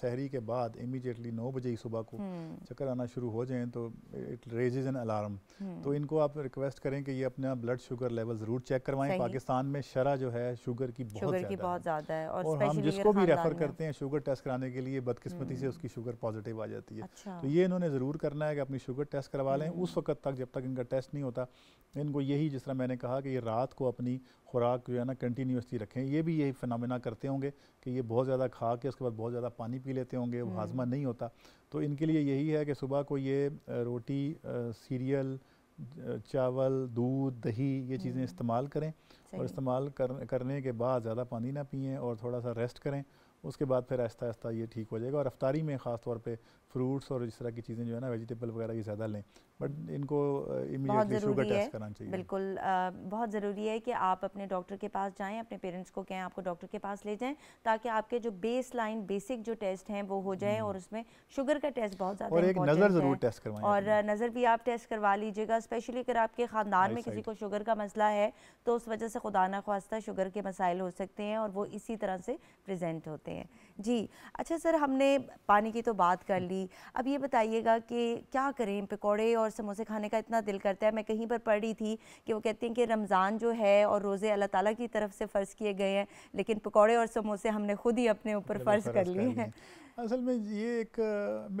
शहरी के बाद इमीडिएटली नौ बजे ही सुबह को हम्म। चक्कर आना शुरू हो जाए तो इट रेजेज एन अलार्म तो इनको आप रिक्वेस्ट करें कि ये अपना ब्लड शुगर लेवल ज़रूर चेक करवाएं पाकिस्तान में शरा जो है शुगर की बहुत ज़्यादा है और, और हम जिसको भी रेफ़र करते हैं शुगर टेस्ट कराने के लिए बदकिस्मती से हम्म। उसकी शुगर पॉजिटिव आ जाती है अच्छा। तो ये इन्होंने ज़रूर करना है कि अपनी शुगर टेस्ट करवा लें हम्म। उस वक्त तक जब तक इनका टेस्ट नहीं होता इनको यही जिस तरह मैंने कहा कि ये रात को अपनी खुराक जो है ना कंटिन्यूसली रखें ये भी यही फिनमिना करते होंगे कि ये बहुत ज़्यादा खा के उसके बाद बहुत ज़्यादा पानी पी लेते होंगे वो हाजमा हम्म। नहीं होता तो इनके लिए यही है कि सुबह को ये रोटी सीरियल चावल दूध दही ये चीज़ें हम्म। इस्तेमाल करें और इस्तेमाल कर, करने के बाद ज़्यादा पानी ना पिए और थोड़ा सा रेस्ट करें उसके बाद फिर आहिस्ता आहिस्ता ये ठीक हो जाएगा और रफ्तारी में ख़ास तौर पे फ्रूट्स और इस तरह की चीज़ें जो है ना वेजिटेबल वगैरह ये ज़्यादा लें बट इनको इमीडिएटली शुगर टेस्ट कराना चाहिए बिल्कुल आ, बहुत ज़रूरी है कि आप अपने डॉक्टर के पास जाएं अपने पेरेंट्स को कहें आपको डॉक्टर के पास ले जाएं ताकि आपके जो बेस लाइन बेसिक जो टेस्ट हैं वो हो जाए हम्म। और उसमें शुगर का टेस्ट बहुत ज़्यादा और एक नज़र ज़रूर टेस्ट करवाएं और नज़र भी आप टेस्ट करवा लीजिएगा स्पेशली अगर आपके ख़ानदान में किसी को शुगर का मसला है तो उस वजह से खुदा ना खास्ता शुगर के मसाइल हो सकते हैं और वो इसी तरह से प्रजेंट होते हैं जी अच्छा सर हमने पानी की तो बात कर ली अब ये बताइएगा कि क्या करें पकौड़े और समोसे खाने का इतना दिल करता है मैं कहीं पर पढ़ी थी कि वो कहते हैं कि रमज़ान जो है और रोज़े अल्लाह ताला की तरफ से फ़र्ज़ किए गए हैं लेकिन पकौड़े और समोसे हमने खुद ही अपने ऊपर फ़र्ज़ कर लिए हैं असल में ये एक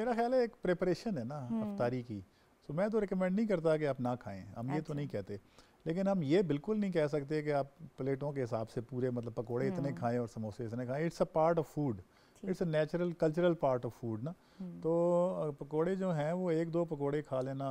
मेरा ख्याल है एक प्रेपरेशन है ना हम्म। अफ्तारी की तो मैं तो रिकमेंड नहीं करता कि आप ना खाएं हम ये तो अच्छा। नहीं कहते लेकिन हम ये बिल्कुल नहीं कह सकते कि आप प्लेटों के हिसाब से पूरे मतलब पकोड़े इतने हाँ। खाएं और समोसे इतने खाएं इट्स हम्म। तो, a part of food it's a natural cultural part of food ना तो पकोड़े जो हैं वो एक दो पकोड़े खा लेना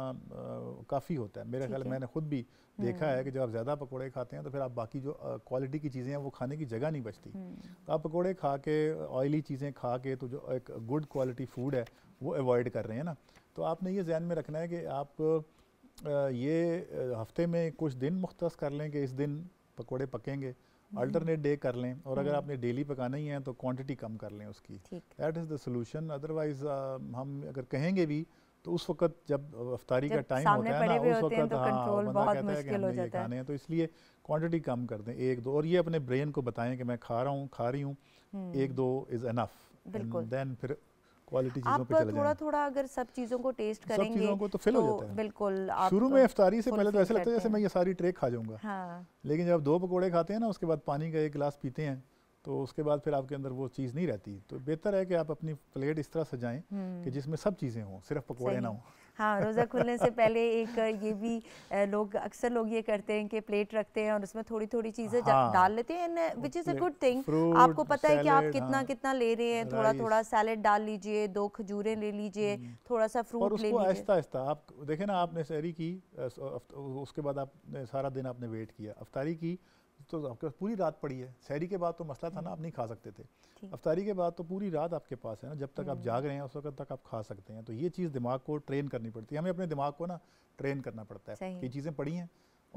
काफ़ी होता है मेरे ख्याल मैंने खुद भी देखा है कि हम्म। जब आप ज़्यादा पकोड़े खाते हैं तो फिर आप बाकी जो क्वालिटी की चीज़ें हैं वो खाने की जगह नहीं बचती हम्म। तो आप पकोड़े खा के ऑयली चीज़ें खा के तो जो एक गुड क्वालिटी फूड है वो अवॉइड कर रहे हैं ना तो आपने ये जहन में रखना है कि आप ये हफ्ते में कुछ दिन मुख्त कर लें कि इस दिन पकौड़े पकेंगे अल्टरनेट हम्म। डे कर लें और अगर हम्म। आपने डेली पकाना ही है तो क्वांटिटी कम कर लें उसकी that is the solution otherwise हम अगर कहेंगे भी तो उस वक्त जब अफ्तारी का टाइम होता है ना उस वक्त तो हाँ बंदा कहता है कि हमने ये खाने हैं तो इसलिए क्वांटिटी कम कर दें एक दो और ये अपने ब्रेन को बताएं कि मैं खा रहा हूँ खा रही हूँ हम्म। एक दो इज़ एनफ देन फिर क्वालिटी चीजों पे चले थोड़ा थोड़ा अगर सब चीजों को टेस्ट करेंगे सब चीजों को तो फिल हो तो जाता है बिल्कुल शुरू में इफ्तारी से पहले तो ऐसा लगता है जैसे मैं ये सारी ट्रे खा जाऊंगा हाँ। लेकिन जब दो पकोड़े खाते हैं ना उसके बाद पानी का एक गिलास पीते हैं तो उसके बाद फिर आपके अंदर वो चीज़ नहीं रहती तो बेहतर है कि आप अपनी प्लेट इस तरह सजाएं हम्म। कि जिसमें सब चीज़ें हों सिर्फ पकौड़े ना हों हाँ रोज़ा खुलने से पहले एक ये भी लोग अक्सर लोग ये करते हैं कि प्लेट रखते हैं और उसमें थोड़ी थोड़ी चीज़ें हाँ, डाल लेते हैं which is a good thing आपको पता है कि आप कितना हाँ, कितना ले रहे हैं थोड़ा थोड़ा सैलड डाल लीजिए दो खजूरें ले लीजिए हम्म। थोड़ा सा फ्रूट ले लीजिए आहिस्ता आहिस्ता आप देखें ना आपने सहरी की उसके बाद आपने सारा दिन आपने वेट किया अफ्तारी की तो, तो आपके पास पूरी रात पड़ी है शहरी के बाद तो मसला था ना हम्म। आप नहीं खा सकते थे अफ्तारी के बाद तो पूरी रात आपके पास है ना जब तक आप हम्म। जाग रहे हैं उस वक्त तक आप खा सकते हैं तो ये चीज़ दिमाग को ट्रेन करनी पड़ती है हमें अपने दिमाग को ना ट्रेन करना पड़ता है ये चीज़ें पड़ी हैं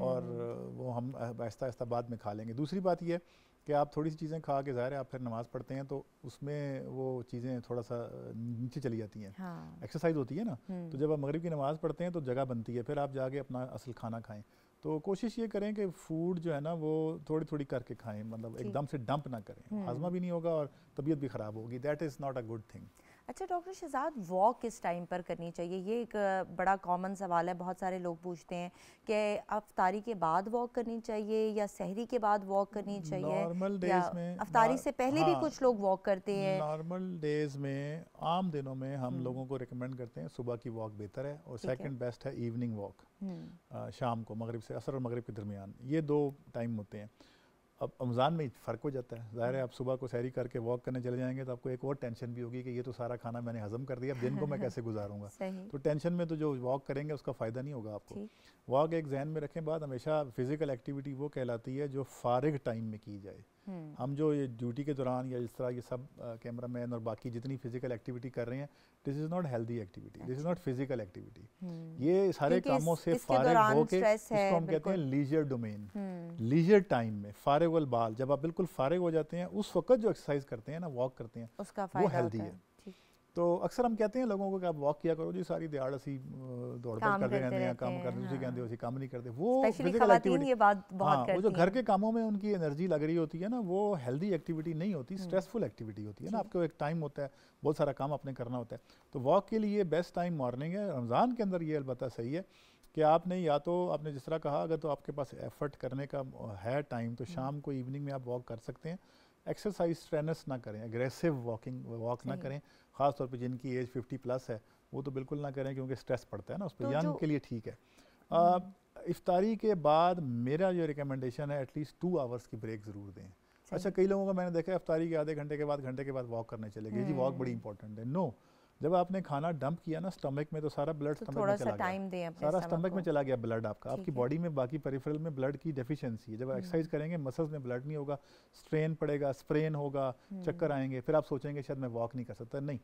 और हम्म। वो हम आहिस्ता आहिस्ता बाद में खा लेंगे दूसरी बात यह है कि आप थोड़ी सी चीज़ें खा के ज़ाहिर है आप फिर नमाज़ पढ़ते हैं तो उसमें वो चीज़ें थोड़ा सा नीचे चली जाती हैं हाँ। एक्सरसाइज होती है ना तो जब आप मगरब की नमाज़ पढ़ते हैं तो जगह बनती है फिर आप जाके अपना असल खाना खाएं तो कोशिश ये करें कि फूड जो है ना वो थोड़ी थोड़ी करके खाएं मतलब एकदम से डंप ना करें हाजमा हम्म। भी नहीं होगा और तबीयत भी ख़राब होगी that is not a good thing अच्छा डॉक्टर शहजाद वॉक किस टाइम पर करनी चाहिए ये एक बड़ा कॉमन सवाल है बहुत सारे लोग पूछते हैं कि अफतारी के बाद वॉक करनी चाहिए या सहरी के बाद वॉक करनी चाहिए नॉर्मल डेज में अफतारी से पहले हाँ, भी कुछ लोग वॉक करते हैं नॉर्मल डेज में आम दिनों में हम हम्म। लोगों को रिकमेंड करते हैं सुबह की वॉक बेहतर है और सेकेंड बेस्ट है इवनिंग वॉक हम्म। शाम को मगरब से असर और मगरब के दरमियान ये दो टाइम होते हैं अब रमज़ान में फ़र्क हो जाता है ज़ाहिर है आप सुबह को सैरी करके वॉक करने चले जाएंगे तो आपको एक और टेंशन भी होगी कि ये तो सारा खाना मैंने हज़म कर दिया अब दिन को मैं कैसे गुजारूंगा तो टेंशन में तो जो वॉक करेंगे उसका फ़ायदा नहीं होगा आपको वॉक एक जहन में रखें बाद हमेशा फ़िज़िकल एक्टिविटी वो कहलाती है जो फारग टाइम में की जाए हम्म। हम जो ये ड्यूटी के दौरान या जिस तरह ये सब कैमरा मैन और बाकी जितनी फिजिकल एक्टिविटी कर रहे हैं this is not healthy activity this is not physical activity ये सारे कामों से फारग के इसको हम कहते हैं लीजर डोमेन लीजर टाइम में फारग बाल जब आप बिल्कुल फारग हो जाते हैं उस वक्त जो एक्सरसाइज करते हैं ना वॉक करते हैं वो हेल्दी है तो अक्सर हम कहते हैं लोगों को कि आप वॉक किया करो जी सारी दिहाड़ ਅਸੀਂ दौड़ भाग करते रहते हैं काम करते हैं ਕਹਿੰਦੇ ਹੋ ਅਸੀਂ नहीं करते वो फिजिकल एक्टिविटी ये बात बहुत करती हाँ, वो जो घर के कामों में उनकी एनर्जी लग रही होती है ना वो हेल्दी एक्टिविटी नहीं होती स्ट्रेसफुल हम्म। एक्टिविटी होती है ना आपको एक टाइम होता है बहुत सारा काम अपने करना होता है तो वॉक के लिए बेस्ट टाइम मॉर्निंग है रमज़ान के अंदर ये अलबत् सही है कि आपने या तो आपने जिस तरह कहा अगर तो आपके पास एफर्ट करने का है टाइम तो हम्म। शाम को इवनिंग में आप वॉक कर सकते हैं एक्सरसाइज स्ट्रेनस ना करें एग्रेसिव वॉकिंग वॉक ना करें खासतौर पर जिनकी एज 50 प्लस है वो तो बिल्कुल ना करें क्योंकि स्ट्रेस पड़ता है ना उस पर तो यंग के लिए ठीक है इफ्तारी के बाद मेरा जो रिकमेंडेशन है एटलीस्ट टू आवर्स की ब्रेक ज़रूर दें अच्छा कई लोगों का मैंने देखा है इफ्तारी के आधे घंटे के बाद घंटे के बाद वॉक करने चले गए जी वॉक बड़ी इंपॉर्टेंट हम्म। है नो no, जब आपने खाना डंप किया ना स्टमक में तो सारा ब्लड तो स्टमक में चला गया सारा स्टमक में चला गया ब्लड आपका आपकी बॉडी में बाकी पेरिफेरल में ब्लड की डेफिशिएंसी है जब एक्सरसाइज हम्म। करेंगे मसल्स में ब्लड नहीं होगा स्ट्रेन पड़ेगा स्प्रेन होगा हम्म। चक्कर आएंगे फिर आप सोचेंगे शायद मैं वॉक नहीं कर सकता नहीं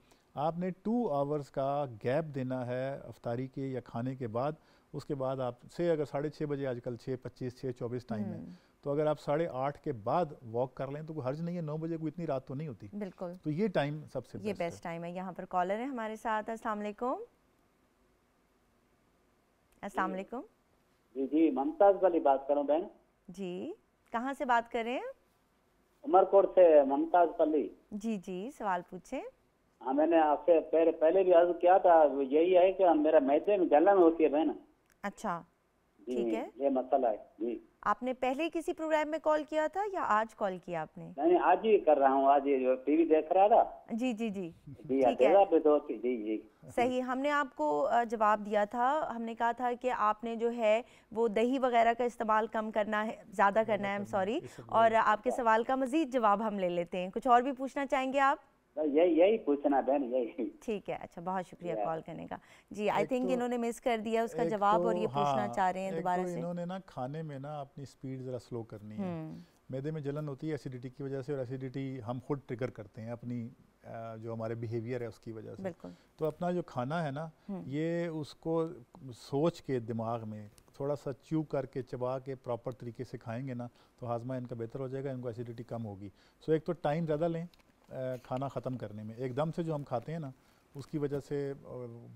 आपने टू आवर्स का गैप देना है अफतारी के या खाने के बाद उसके बाद आप से अगर साढ़े छः बजे आजकल छः पच्चीस छः चौबीस टाइम है हम्म। तो अगर आप साढ़े आठ के बाद वॉक कर लें तो कोई हर्ज नहीं है नौ बजे को इतनी रात तो नहीं होती बिल्कुल तो ये टाइम सबसे ये बेस्ट टाइम है यहाँ पर कॉलर है हमारे साथ असलकुम असलकुम जी जी ममताज वाली बात करो बहन जी कहाँ से बात कर रहे हैं उमरकोट से ममताज पल्ली जी जी सवाल पूछे हाँ मैंने आपसे पहले पहले भी अर्ज किया था यही है कि मेरा मैदे में गलन होती है बहन अच्छा ठीक है ये मसला है जी आपने पहले किसी प्रोग्राम में कॉल किया था या आज कॉल किया आपने नहीं आज ही कर रहा हूँ आज टीवी देख रहा था जी जी जी ठीक है जी जी सही हमने आपको जवाब दिया था हमने कहा था कि आपने जो है वो दही वगैरह का इस्तेमाल कम करना है ज़्यादा करना है आई एम सॉरी और आपके सवाल का मजीद जवाब हम ले लेते हैं कुछ और भी पूछना चाहेंगे आप यही यही पूछना बहन यही ठीक है अच्छा बहुत शुक्रिया कॉल करने का जी आई थिंक तो, इन्होंने मिस कर दिया उसका जवाब तो, और ये हाँ, पूछना चाह रहे हैं दोबारा तो से इन्होंने ना खाने में ना अपनी स्पीड जरा स्लो करनी है हम्म। मैदे में जलन होती है एसिडिटी की वजह से और एसिडिटी हम खुद ट्रिगर करते हैं अपनी जो हमारे बिहेवियर है उसकी वजह से तो अपना जो खाना है ना हम्म। ये उसको सोच के दिमाग में थोड़ा सा च्यू करके चबा के प्रॉपर तरीके से खाएंगे ना तो हाजमा इनका बेहतर हो जाएगा इनको एसिडिटी कम होगी सो एक तो टाइम ज़्यादा लें खाना ख़त्म करने में एकदम से जो हम खाते हैं ना उसकी वजह से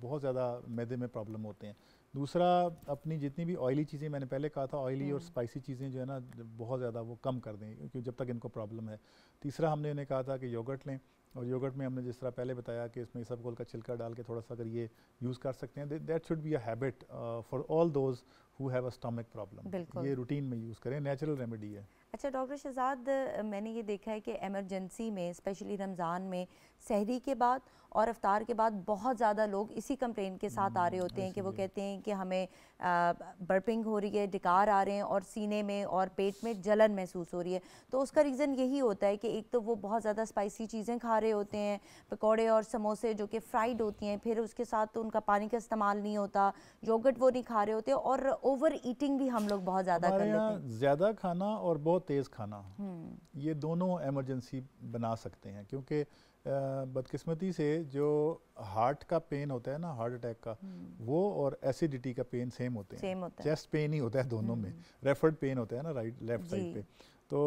बहुत ज़्यादा मैदे में प्रॉब्लम होते हैं दूसरा अपनी जितनी भी ऑयली चीज़ें मैंने पहले कहा था ऑयली और हम्म। स्पाइसी चीज़ें जो है ना बहुत ज़्यादा वो कम कर दें क्योंकि जब तक इनको प्रॉब्लम है तीसरा हमने इन्हें कहा था कि योगर्ट लें और योगर्ट में हमने जिस तरह पहले बताया कि इसमें सब गोल का छिलका डाल के थोड़ा सा अगर ये यूज़ कर सकते हैं that should be a habit for all those who have a stomach problem ये रूटीन में यूज़ करें नेचुरल रेमेडी है अच्छा डॉक्टर शहजाद मैंने ये देखा है कि एमरजेंसी में स्पेशली रमज़ान में सहरी के बाद और अफ्तार के बाद बहुत ज़्यादा लोग इसी कंप्लेन के साथ आ रहे होते हैं कि वो हम्म, कहते हैं कि हमें बर्पिंग हो रही है डिकार आ रहे हैं और सीने में और पेट में जलन महसूस हो रही है तो उसका रीज़न यही होता है कि एक तो वो बहुत ज़्यादा स्पाइसी चीज़ें खा रहे होते हैं पकौड़े और समोसे जो कि फ्राइड होती हैं फिर उसके साथ तो उनका पानी का इस्तेमाल नहीं होता योगट वो नहीं खा रहे होते और ओवर ईटिंग भी हम लोग बहुत ज़्यादा कर लेते हैं ज़्यादा खाना और बहुत तेज़ खाना हम्म। ये दोनों एमरजेंसी बना सकते हैं क्योंकि बदकिस्मती से जो हार्ट का पेन होता है ना हार्ट अटैक का हम्म। वो और एसिडिटी का पेन सेम होते हैं सेम होता है चेस्ट पेन ही होता है दोनों में रेफर्ड हम्म। पेन होता है ना राइट लेफ्ट साइड पे तो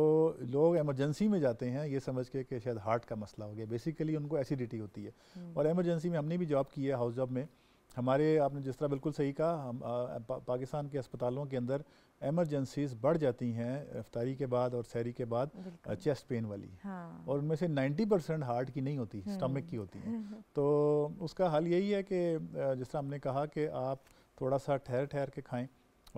लोग एमरजेंसी में जाते हैं ये समझ के कि शायद हार्ट का मसला हो गया बेसिकली उनको एसिडिटी होती है और एमरजेंसी में हमने भी जॉब की है हाउस जॉब में हमारे आपने जिस तरह बिल्कुल सही कहा हम पा, पाकिस्तान के अस्पतालों के अंदर एमरजेंसीज बढ़ जाती हैं अफ्तारी के बाद और सैरी के बाद चेस्ट पेन वाली हाँ। और उनमें से 90 परसेंट हार्ट की नहीं होती स्टमक हम्म। की होती है तो उसका हल यही है कि जिस तरह हमने कहा कि आप थोड़ा सा ठहर ठहर के खाएं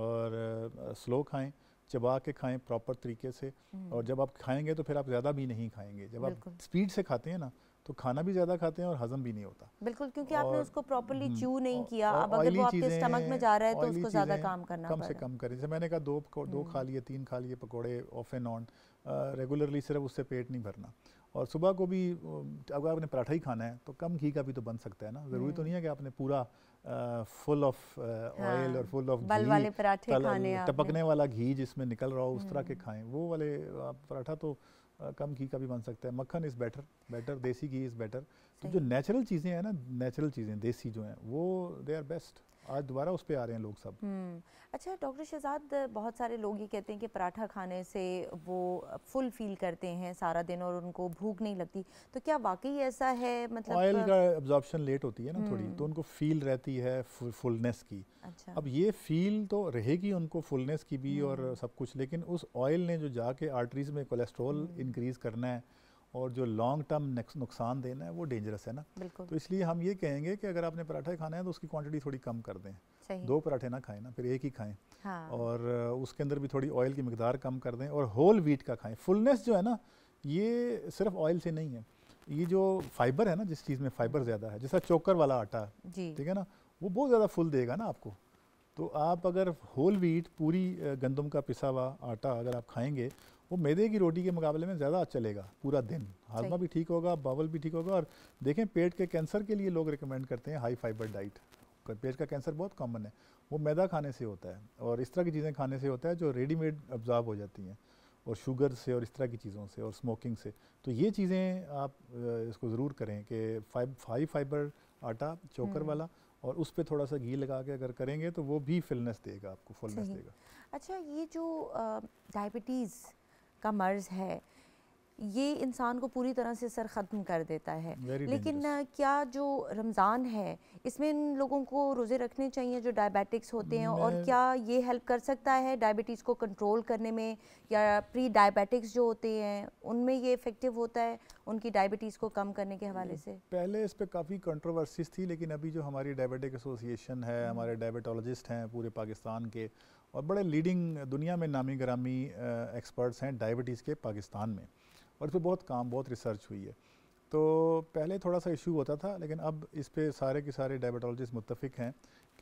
और स्लो खाएं चबा के खाएं प्रॉपर तरीके से हम्म। और जब आप खाएंगे तो फिर आप ज़्यादा भी नहीं खाएंगे जब आप स्पीड से खाते हैं ना तो खाना भी ज़्यादा खाते हैं और हजम भी नहीं होता बिल्कुल क्योंकि आपने उसको प्रॉपरली हम्म, च्यू नहीं किया अब अगर वो आपके स्टमक में जा रहा है तो उसको ज़्यादा काम करना कम से कम करें जैसे मैंने कहा दो दो हम्म। खा लिए तीन खा लिए पकौड़े ऑफ एंड ऑन रेगुलरली सिर्फ उससे पेट नहीं भरना और सुबह को भी अगर आपने पराठा ही खाना है तो कम घी का भी तो बन सकता है ना ज़रूरी तो नहीं है कि आपने पूरा फुल ऑफ ऑयल और फुल ऑफ घी वाले पराठे खाने टपकने वाला घी जिसमें निकल रहा हो उस तरह के हम्म। खाएं वो वाले पराठा तो कम घी का भी बन सकता है मक्खन इज़ बेटर बेटर देसी घी इज़ बेटर तो जो नेचुरल चीज़ें हैं ना नेचुरल चीज़ें देसी जो हैं वो दे आर बेस्ट आज दोबारा उस पर आ रहे हैं लोग सब हम्म। अच्छा डॉक्टर शहजाद बहुत सारे लोग ये कहते हैं कि पराठा खाने से वो फुल फील करते हैं सारा दिन और उनको भूख नहीं लगती तो क्या वाकई ऐसा है मतलब ऑयल का एब्जॉर्प्शन लेट होती है ना थोड़ी हम्म। तो उनको फील रहती है फुलनेस की अच्छा। अब ये फील तो रहेगी उनको फुलनेस की भी और हम्म। सब कुछ लेकिन उस ऑयल ने जो जाके आर्टरीज में कोलेस्ट्रॉल इंक्रीज करना है और जो लॉन्ग टर्म नुकसान देना है वो डेंजरस है ना तो इसलिए हम ये कहेंगे कि अगर आपने पराठा खाना है तो उसकी क्वांटिटी थोड़ी कम कर दें दो पराठे ना खाएं ना फिर एक ही खाएं हाँ। और उसके अंदर भी थोड़ी ऑयल की मकदार कम कर दें और होल वीट का खाएं फुलनेस जो है ना ये सिर्फ ऑयल से नहीं है ये जो फाइबर है ना जिस चीज़ में फाइबर ज़्यादा है जैसा चोकर वाला आटा ठीक है ना वो बहुत ज़्यादा फुल देगा ना आपको तो आप अगर होल वीट पूरी गंदम का पिसा हुआ आटा अगर आप खाएंगे वो मैदे की रोटी के मुकाबले में ज़्यादा अच्छा चलेगा पूरा दिन हाजमा भी ठीक होगा बावल भी ठीक होगा और देखें पेट के कैंसर के लिए लोग रिकमेंड करते हैं हाई फाइबर डाइट पेट का कैंसर बहुत कॉमन है वो मैदा खाने से होता है और इस तरह की चीज़ें खाने से होता है जो रेडीमेड अब्जॉर्ब हो जाती हैं और शुगर से और इस तरह की चीज़ों से और स्मोकिंग से तो ये चीज़ें आप इसको ज़रूर करें कि फाइव हाई फाइबर आटा चोकर हम्म। वाला और उस पर थोड़ा सा घी लगा के अगर करेंगे तो वो भी फिलनेस देगा आपको फुलनेस देगा अच्छा ये जो डायबिटीज़ का मर्ज़ है ये इंसान को पूरी तरह से सर ख़त्म कर देता है Very लेकिन क्या जो रमज़ान है इसमें इन लोगों को रोज़े रखने चाहिए जो डायबिटिक्स होते हैं और क्या ये हेल्प कर सकता है डायबिटीज़ को कंट्रोल करने में या प्री डायबिटिक्स जो होते हैं उनमें ये इफ़ेक्टिव होता है उनकी डायबिटीज़ को कम करने के हवाले से पहले इस पर काफ़ी कंट्रोवर्सीज थी लेकिन अभी जो हमारी डायबिटिक एसोसिएशन है हम्म। हमारे डायबिटोलॉजिस्ट हैं पूरे पाकिस्तान के और बड़े लीडिंग दुनिया में नामी ग्रामी एक्सपर्ट्स हैं डायबिटीज़ के पाकिस्तान में और इस पर बहुत काम बहुत रिसर्च हुई है तो पहले थोड़ा सा इशू होता था लेकिन अब इस पर सारे के सारे डायबिटोलॉजिस्ट मुतफिक हैं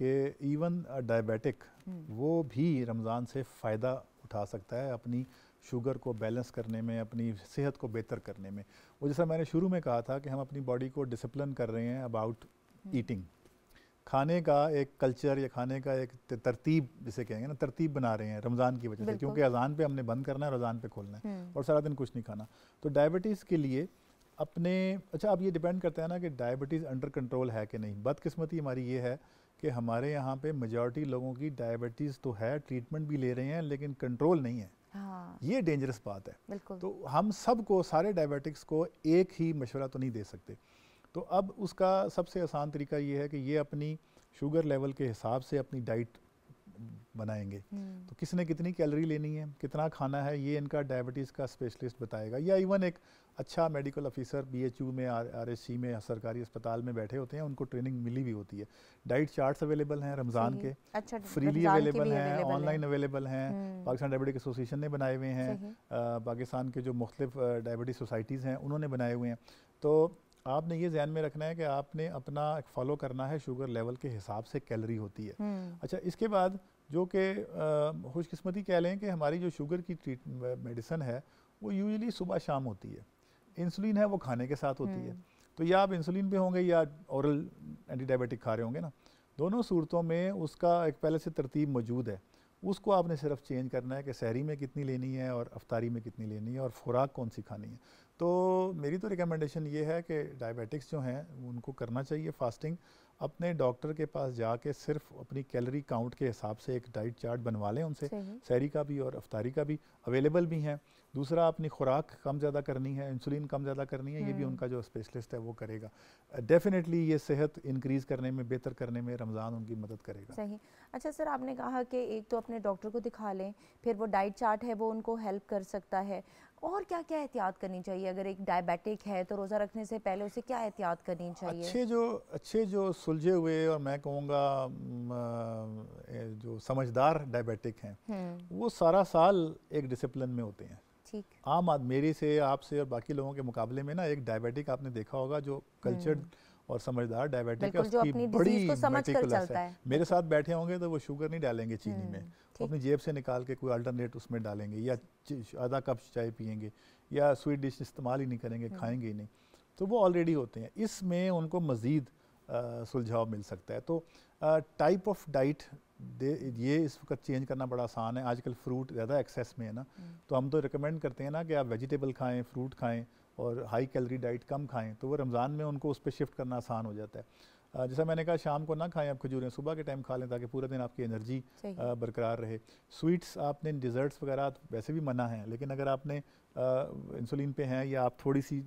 कि इवन डायबिटिक हम्म। वो भी रमज़ान से फ़ायदा उठा सकता है अपनी शुगर को बैलेंस करने में अपनी सेहत को बेहतर करने में वो जैसा मैंने शुरू में कहा था कि हम अपनी बॉडी को डिसिप्लिन कर रहे हैं अबाउट ईटिंग हम्म। खाने का एक कल्चर या खाने का एक तरतीब जिसे कहेंगे ना तरतीब बना रहे हैं रमज़ान की वजह से क्योंकि अजान पे हमने बंद करना है और अजान पे खोलना है हम्म। और सारा दिन कुछ नहीं खाना तो डायबिटीज़ के लिए अपने अच्छा अब ये डिपेंड करता है ना कि डायबिटीज़ अंडर कंट्रोल है कि नहीं बदकस्मती हमारी ये है कि हमारे यहाँ पे मेजोरिटी लोगों की डायबिटीज़ तो है ट्रीटमेंट भी ले रहे हैं लेकिन कंट्रोल नहीं है हाँ। ये डेंजरस बात है तो हम सबको सारे डायबिटिक्स को एक ही मशवरा तो नहीं दे सकते तो अब उसका सबसे आसान तरीका ये है कि ये अपनी शुगर लेवल के हिसाब से अपनी डाइट बनाएंगे हम्म। तो किसने कितनी कैलोरी लेनी है कितना खाना है ये इनका डायबिटीज़ का स्पेशलिस्ट बताएगा या इवन एक अच्छा मेडिकल ऑफिसर बीएचयू में आर एस में सरकारी अस्पताल में बैठे होते हैं उनको ट्रेनिंग मिली भी होती है डाइट चार्ट्स अवेलेबल हैं रमज़ान के अच्छा, फ्रीली अवेलेबल हैं ऑनलाइन अवेलेबल हैं हम्म। पाकिस्तान डायबिटिक एसोसिएशन ने बनाए हुए हैं पाकिस्तान के जो मुख्तफ डायबिटीज सोसाइटीज़ हैं उन्होंने बनाए हुए हैं तो आपने ये जहन में रखना है कि आपने अपना फॉलो करना है शुगर लेवल के हिसाब से कैलरी होती है हम्म। अच्छा इसके बाद जो कि खुशकस्मती कह लें कि हमारी जो शुगर की ट्रीट मेडिसन है वो यूजली सुबह शाम होती है इंसुलिन है वो खाने के साथ होती है हम्म। तो या आप इंसुलिन पे होंगे या औरल एंटीडायबिटिक खा रहे होंगे ना दोनों सूरतों में उसका एक पहले से तरतीब मौजूद है उसको आपने सिर्फ चेंज करना है कि सहरी में कितनी लेनी है और अफ्तारी में कितनी लेनी है और खुराक कौन सी खानी है तो मेरी तो रिकमेंडेशन ये है कि डायबिटिक्स जो हैं उनको करना चाहिए फास्टिंग अपने डॉक्टर के पास जाके सिर्फ अपनी कैलोरी काउंट के हिसाब से एक डाइट चार्ट बनवा लें उनसे सैरी का भी और अफतारी का भी अवेलेबल भी हैं दूसरा अपनी खुराक कम ज़्यादा करनी है इंसुलिन कम ज़्यादा करनी है ये भी हम्म। उनका जो स्पेशलिस्ट है वो करेगा डेफिनेटली ये सेहत इंक्रीज़ करने में बेहतर करने में रमज़ान उनकी मदद करेगा सही अच्छा सर आपने कहा कि एक तो अपने डॉक्टर को दिखा लें फिर वो डाइट चार्ट है वो उनको हेल्प कर सकता है और क्या क्या एहतियात करनी चाहिए अगर एक डायबिटिक है तो रोज़ा रखने से पहले उसे क्या एहतियात करनी चाहिए अच्छे जो अच्छे जो सुलझे हुए और मैं कहूँगा जो समझदार डायबिटिक हैं हम्म। वो सारा साल एक डिसिप्लिन में होते हैं ठीक आम आदमी मेरी से आपसे और बाकी लोगों के मुकाबले में ना एक डायबिटिक आपने देखा होगा जो कल्चर्ड हम्म। और समझदार डायबिटिक है उसकी बड़ी मेटिकुलस है।, मेरे साथ बैठे होंगे तो वो शुगर नहीं डालेंगे चीनी हम्म, में अपनी जेब से निकाल के कोई अल्टरनेट उसमें डालेंगे या आधा कप चाय पियेंगे या स्वीट डिश इस्तेमाल ही नहीं करेंगे हम्म। खाएंगे ही नहीं तो वो ऑलरेडी होते हैं इसमें उनको मज़ीद सुलझाव मिल सकता है तो टाइप ऑफ डाइट दे ये इस वक्त चेंज करना बड़ा आसान है आजकल फ्रूट ज़्यादा एक्सेस में है ना हम्म। तो हम तो रिकमेंड करते हैं ना कि आप वेजिटेबल खाएं फ्रूट खाएं और हाई कैलोरी डाइट कम खाएं तो वो रमज़ान में उनको उस पर शिफ्ट करना आसान हो जाता है जैसा मैंने कहा शाम को ना खाएं आप खजूरें सुबह के टाइम खा लें ताकि पूरा दिन आपकी एनर्जी बरकरार रहे स्वीट्स आपने डिज़र्ट्स वगैरह तो वैसे भी मना है लेकिन अगर आपने इंसुलिन पे हैं या आप थोड़ी सी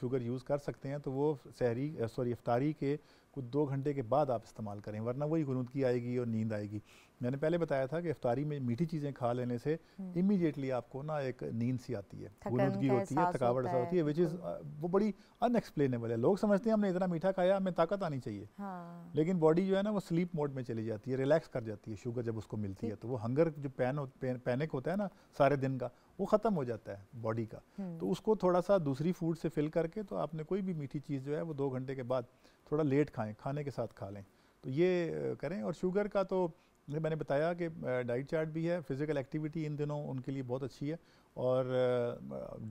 शुगर यूज़ कर सकते हैं तो वो सहरी सॉरी अफ्तारी के कुछ दो घंटे के बाद आप इस्तेमाल करें वरना वही गुनूदगी आएगी और नींद आएगी मैंने पहले बताया था कि इफ्तारी में मीठी चीज़ें खा लेने से इमीडिएटली हम्म। आपको ना एक नींद सी आती है गुनूदगी होती है थकावट सा होती है विच इज़ वो बड़ी अनएक्सप्लेनेबल है लोग समझते हैं हमने इतना मीठा खाया हमें ताकत आनी चाहिए हाँ। लेकिन बॉडी जो है ना वो स्लीप मोड में चली जाती है रिलैक्स कर जाती है शुगर जब उसको मिलती है तो वो हंगर जो पैन पैनिक होता है ना सारे दिन का वो ख़त्म हो जाता है बॉडी का हम्म। तो उसको थोड़ा सा दूसरी फूड से फिल करके तो आपने कोई भी मीठी चीज़ जो है वो दो घंटे के बाद थोड़ा लेट खाएं खाने के साथ खा लें तो ये करें और शुगर का तो मैंने बताया कि डाइट चार्ट भी है फिज़िकल एक्टिविटी इन दिनों उनके लिए बहुत अच्छी है और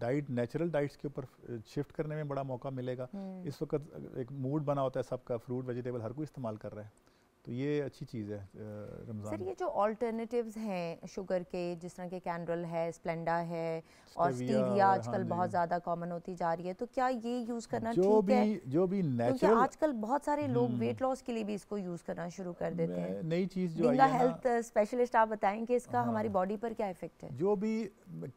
डाइट नेचुरल डाइट्स के ऊपर शिफ्ट करने में बड़ा मौका मिलेगा हम्म। इस वक्त एक मूड बना होता है सबका फ्रूट वेजिटेबल हर कोई इस्तेमाल कर रहा है तो ये अच्छी चीज़ है रमज़ान सर ये जो ऑल्टरनेटिव्स हैं शुगर के जिस तरह के कैंडल है स्प्लेंडा है और स्टीविया हाँ आजकल हाँ बहुत ज़्यादा कॉमन होती जा रही है तो क्या ये यूज़ करना जो ठीक भी, है जो भी नेचुरल क्योंकि आजकल बहुत सारे लोग वेट हम्म। लॉस के लिए भी इसको यूज़ करना शुरू कर देते हैं नई चीज़ जो है हेल्थ स्पेशलिस्ट आप बताएं कि इसका हाँ। हमारी बॉडी पर क्या इफेक्ट है जो भी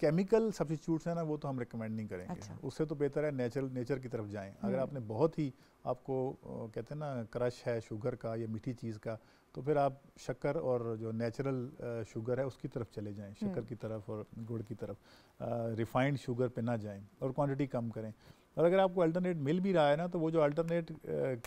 केमिकल सब्सिट्यूट्स हैं ना वो तो हम रिकमेंड नहीं करेंगे अच्छा। उससे तो बेहतर है नेचुरल नेचर की तरफ जाएँ अगर हम्म। आपने बहुत ही आपको कहते हैं ना क्रश है शुगर का या मीठी चीज़ का तो फिर आप शक्कर और जो नेचुरल शुगर है उसकी तरफ चले जाएं शक्कर हम्म। की तरफ और गुड़ की तरफ रिफाइंड शुगर पे ना जाएं और क्वांटिटी कम करें और अगर आपको अल्टरनेट मिल भी रहा है ना तो वो जो अल्टरनेट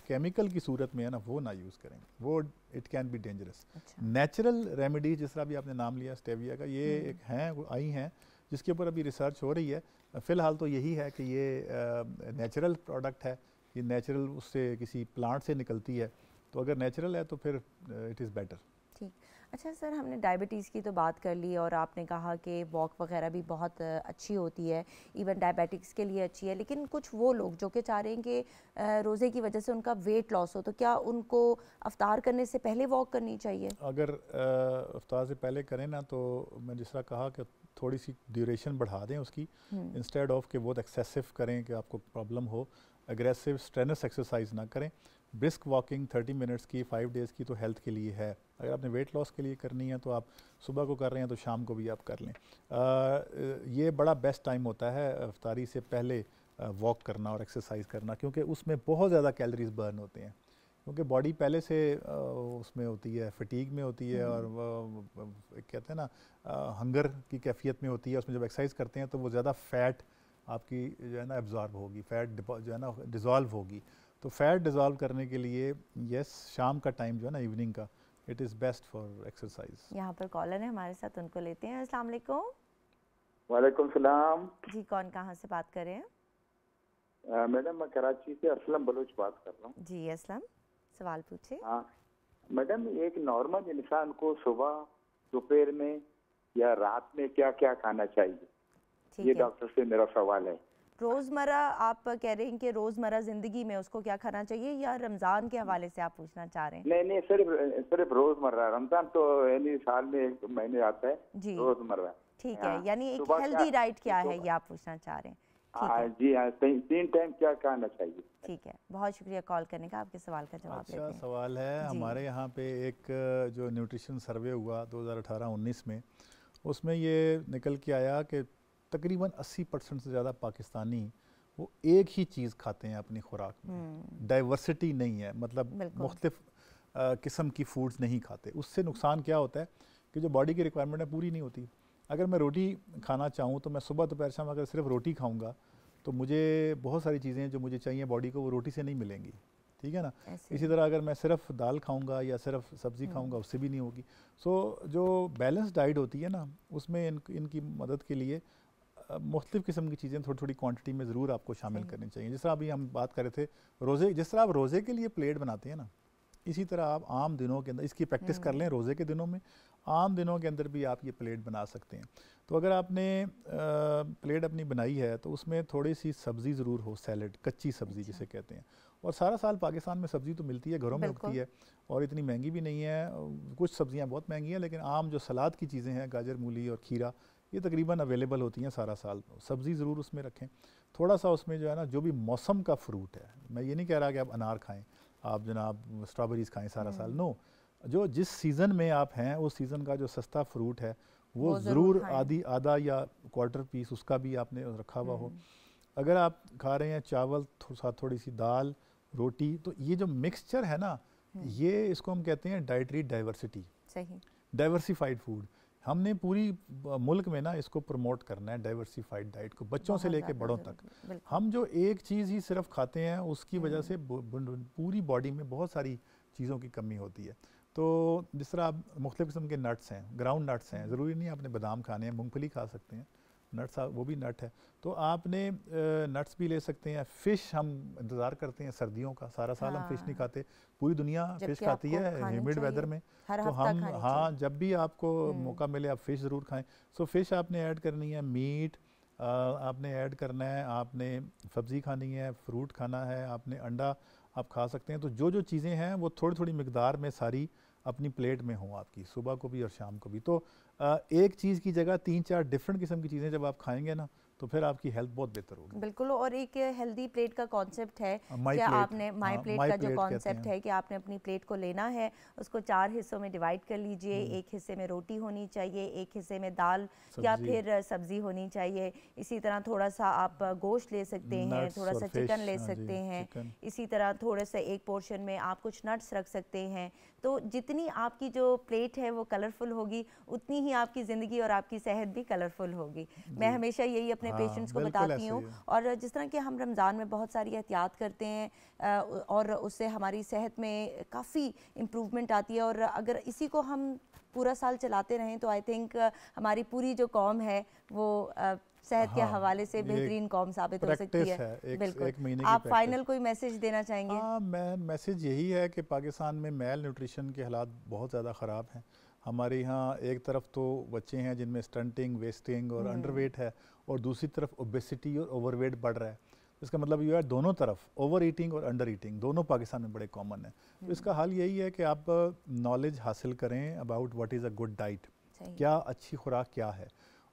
केमिकल की सूरत में है ना वो ना यूज़ करें वो इट कैन बी डेंजरस अच्छा। नेचुरल रेमेडी जिस तरह भी आपने नाम लिया स्टेविया का ये हम्म। एक हैं आई हैं जिसके ऊपर अभी रिसर्च हो रही है फ़िलहाल तो यही है कि ये नेचुरल प्रोडक्ट है ये नेचुरल उससे किसी प्लांट से निकलती है तो अगर नेचुरल है तो फिर इट इज़ बेटर ठीक अच्छा सर हमने डायबिटीज़ की तो बात कर ली और आपने कहा कि वॉक वगैरह भी बहुत uh, अच्छी होती है इवन डायबिटिक्स के लिए अच्छी है लेकिन कुछ वो लोग जो कि चाह रहे हैं कि uh, रोज़े की वजह से उनका वेट लॉस हो तो क्या उनको अफ्तार करने से पहले वॉक करनी चाहिए अगर uh, अफ्तार से पहले करें ना तो मैं जिस तरह कहा कि थोड़ी सी ड्यूरेशन बढ़ा दें उसकी इंस्टेड हम्म। ऑफ कि बहुत एक्सेसिव करें कि आपको प्रॉब्लम हो अग्रेसिव स्ट्रेनस एक्सरसाइज ना करें ब्रिस्क वॉकिंग 30 मिनट्स की फाइव डेज़ की तो हेल्थ के लिए है अगर आपने वेट लॉस के लिए करनी है तो आप सुबह को कर रहे हैं तो शाम को भी आप कर लें आ, ये बड़ा बेस्ट टाइम होता है अफ्तारी से पहले वॉक करना और एक्सरसाइज करना क्योंकि उसमें बहुत ज़्यादा कैलोरीज बर्न होते हैं क्योंकि बॉडी पहले से उसमें होती है फटीक में होती है और कहते हैं ना हंगर की कैफियत में होती है उसमें जब एक्सरसाइज करते हैं तो वो ज़्यादा फैट आपकी जो है ना एब्ज़ॉर्ब होगी फैट जो है ना डिज़ोल्व होगी तो फैट डिज़ोल्व करने के लिए यस शाम का टाइम जो है ना इवनिंग का it is best for exercise यहाँ पर कॉलर है हमारे साथ उनको लेते हैं अस्सलाम वालेकुम सलाम जी कौन कहाँ से बात कर रहे हैं मैडम मैं कराची से असलम बलोच बात कर रहा हूँ जी असलम सवाल पूछे हाँ, मैडम एक नॉर्मल इंसान को सुबह दोपहर में या रात में क्या क्या खाना चाहिए ये डॉक्टर से मेरा सवाल है रोज़मर्रा आप कह रहे हैं कि रोज़मर्रा ज़िंदगी में उसको क्या खाना चाहिए या रमज़ान के हवाले से आप पूछना चाह रहे हैं नहीं नहीं सिर्फ सिर्फ रोज़मर्रा रमज़ान तो यानी साल में एक महीने आता है जी रोज़मर्रा ठीक है हाँ, यानी एक हेल्दी डाइट क्या है ये आप पूछना चाह रहे हैं हाँ, जी हाँ तीन टाइम क्या खाना चाहिए ठीक है बहुत शुक्रिया कॉल करने का आपके सवाल का जवाब अच्छा लेते हैं। सवाल है हमारे यहाँ पे एक जो न्यूट्रिशन सर्वे हुआ 2018-19 में उसमें ये निकल के आया कि तकरीबन 80 परसेंट से ज़्यादा पाकिस्तानी वो एक ही चीज़ खाते हैं अपनी खुराक में हम्म। डाइवर्सिटी नहीं है मतलब मुख्तफ किस्म की फूड्स नहीं खाते उससे नुकसान क्या होता है कि जो बॉडी की रिक्वायरमेंट है पूरी नहीं होती अगर मैं रोटी खाना चाहूँ तो मैं सुबह दोपहर शाम अगर सिर्फ रोटी खाऊँगा तो मुझे बहुत सारी चीज़ें जो मुझे चाहिए बॉडी को वो रोटी से नहीं मिलेंगी ठीक है ना इसी तरह अगर मैं सिर्फ दाल खाऊंगा या सिर्फ सब्ज़ी हम्म। खाऊंगा उससे भी नहीं होगी सो so, जो बैलेंस डाइट होती है ना उसमें इन इनकी मदद के लिए मुख्तलिफ़ किस्म की चीज़ें थोड़ी थोड़ी क्वान्टिटी में ज़रूर आपको शामिल करनी चाहिए जिस तरह अभी हम बात कर रहे थे रोज़े जिस तरह आप रोज़े के लिए प्लेट बनाते हैं ना इसी तरह आप आम दिनों के अंदर इसकी प्रैक्टिस कर हम्म। लें रोज़े के दिनों में आम दिनों के अंदर भी आप ये प्लेट बना सकते हैं तो अगर आपने प्लेट अपनी बनाई है तो उसमें थोड़ी सी सब्ज़ी ज़रूर हो सैलड कच्ची सब्ज़ी अच्छा। जिसे कहते हैं और सारा साल पाकिस्तान में सब्ज़ी तो मिलती है घरों में उगती है और इतनी महंगी भी नहीं है कुछ सब्ज़ियाँ बहुत महंगी हैं लेकिन आम जो सलाद की चीज़ें हैं गाजर मूली और खीरा ये तकरीबन अवेलेबल होती हैं सारा साल सब्ज़ी ज़रूर उसमें रखें थोड़ा सा उसमें जो है ना जो भी मौसम का फ्रूट है मैं ये नहीं कह रहा कि आप अनार खाएँ आप जनाब स्ट्रॉबेरीज़ खाएँ सारा साल नो हम्म। जो जिस सीज़न में आप हैं उस सीज़न का जो सस्ता फ्रूट है वो, वो ज़रूर आधी आधा या क्वार्टर पीस उसका भी आपने रखा हुआ हो हम्म। अगर आप खा रहे हैं चावल साथ थोड़ी सी दाल रोटी तो ये जो मिक्सचर है ना हम्म। ये इसको हम कहते हैं डाइटरी डाइवर्सिटी डाइवर्सिफाइड फूड हमने पूरी मुल्क में ना इसको प्रमोट करना है डाइवर्सिफाइड डाइट को बच्चों से लेके बड़ों तक हम जो एक चीज़ ही सिर्फ खाते हैं उसकी हम्म। वजह से पूरी बॉडी में बहुत सारी चीज़ों की कमी होती है तो जिस तरह आप मुख्तु किस्म के नट्स हैं ग्राउंड नट्स हैं हम्म। ज़रूरी नहीं आपने बादाम खाने हैं मूँगफली खा सकते हैं नट्स वो भी नट है तो आपने नट्स भी ले सकते हैं फ़िश हम इंतज़ार करते हैं सर्दियों का सारा साल हाँ। हम फ़िश नहीं खाते पूरी दुनिया फ़िश खाती है ह्यूमिड वेदर में तो हम हाँ जब भी आपको हम्म। मौका मिले आप फ़िश ज़रूर खाएं सो फ़िश आपने ऐड करनी है मीट आपने ऐड करना है आपने सब्ज़ी खानी है फ्रूट खाना है आपने अंडा आप खा सकते हैं तो जो जो चीज़ें हैं वो थोड़ी थोड़ी मकदार में सारी अपनी प्लेट में हों आपकी सुबह को भी और शाम को भी तो एक चीज़ की जगह तीन चार डिफरेंट किस्म की चीज़ें जब आप खाएंगे ना तो फिर आपकी हेल्थ बहुत बेहतर होगी बिल्कुल और एक हेल्दी प्लेट का कॉन्सेप्ट है हाँ, कि माई हाँ, प्लेट का जो कॉन्सेप्ट है कि आपने अपनी प्लेट को लेना है उसको चार हिस्सों में डिवाइड कर लीजिए हम्म। एक हिस्से में रोटी होनी चाहिए एक हिस्से में दाल या फिर सब्जी होनी चाहिए इसी तरह थोड़ा सा आप गोश्त ले सकते हैं थोड़ा सा चिकन ले हाँ सकते हैं इसी तरह थोड़े से एक पोर्शन में आप कुछ नट्स रख सकते हैं तो जितनी आपकी जो प्लेट है वो कलरफुल होगी उतनी ही आपकी ज़िंदगी और आपकी सेहत भी कलरफुल होगी मैं हमेशा यही अपने अपने पेशेंट्स हाँ, को बताती हूँ और जिस तरह के हम रमज़ान में बहुत सारी एहतियात करते हैं और उससे हमारी सेहत में काफ़ी इम्प्रूवमेंट आती है और अगर इसी को हम पूरा साल चलाते रहें तो आई थिंक हमारी पूरी जो कॉम है वो सेहत के हाँ, हवाले से बेहतरीन कॉम साबित हो सकती है, है एक, बिल्कुल एक महीने आप फाइनल कोई मैसेज देना चाहेंगे आ, हाँ, मैं मैसेज यही है कि पाकिस्तान में मेल न्यूट्रिशन के हालात बहुत ज़्यादा ख़राब हैं हमारे यहाँ एक तरफ तो बच्चे हैं जिनमें स्टंटिंग वेस्टिंग और अंडरवेट हम्म। है और दूसरी तरफ ओबेसिटी और ओवरवेट बढ़ रहा है इसका मतलब ये है दोनों तरफ ओवर ईटिंग और अंडर ईटिंग दोनों पाकिस्तान में बड़े कॉमन है तो हम्म। इसका हाल यही है कि आप नॉलेज हासिल करें about what is a good diet क्या अच्छी खुराक क्या है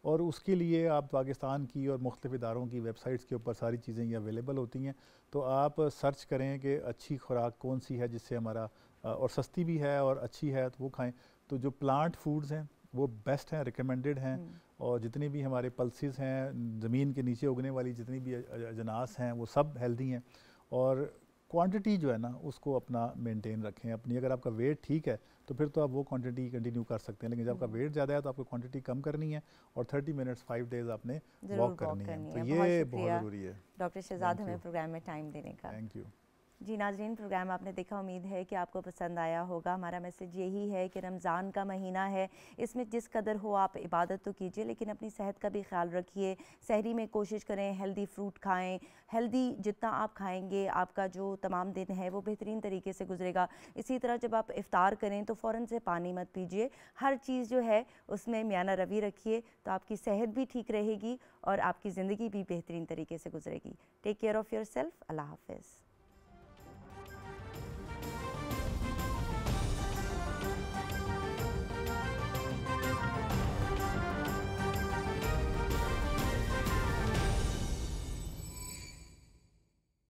और उसके लिए आप पाकिस्तान की और मुख्तफ इदारों की वेबसाइट्स के ऊपर सारी चीज़ें ये अवेलेबल होती हैं तो आप सर्च करें कि अच्छी खुराक कौन सी है जिससे हमारा और सस्ती भी है और अच्छी है तो वो खाएं तो जो प्लांट फूड्स हैं वो बेस्ट हैं रिकमेंडेड हैं hmm. और जितनी भी हमारे पल्सिस हैं ज़मीन के नीचे उगने वाली जितनी भी अजनास हैं वो सब हेल्दी हैं और क्वांटिटी जो है ना उसको अपना मेंटेन रखें अपनी अगर आपका वेट ठीक है तो फिर तो आप वो क्वांटिटी कंटिन्यू कर सकते हैं लेकिन जब आपका वेट hmm. ज़्यादा है तो आपको क्वांटिटी कम करनी है और थर्टी मिनट्स फाइव डेज आपने वॉक करनी, करनी है, है। तो ये बहुत ज़रूरी है डॉक्टर शहजाद हमें प्रोग्राम में टाइम देने का थैंक यू जी नाजरीन प्रोग्राम आपने देखा उम्मीद है कि आपको पसंद आया होगा हमारा मैसेज यही है कि रमज़ान का महीना है इसमें जिस कदर हो आप इबादत तो कीजिए लेकिन अपनी सेहत का भी ख्याल रखिए शहरी में कोशिश करें हेल्दी फ्रूट खाएं हेल्दी जितना आप खाएंगे आपका जो तमाम दिन है वो बेहतरीन तरीके से गुजरेगा इसी तरह जब आप इफ़ार करें तो फ़ौर से पानी मत पीजिए हर चीज़ जो है उसमें मियाना रवि रखिए तो आपकी सेहत भी ठीक रहेगी और आपकी ज़िंदगी भी बेहतरीन तरीके से गुजरेगी take care of yourself अल्लाह हाफिज़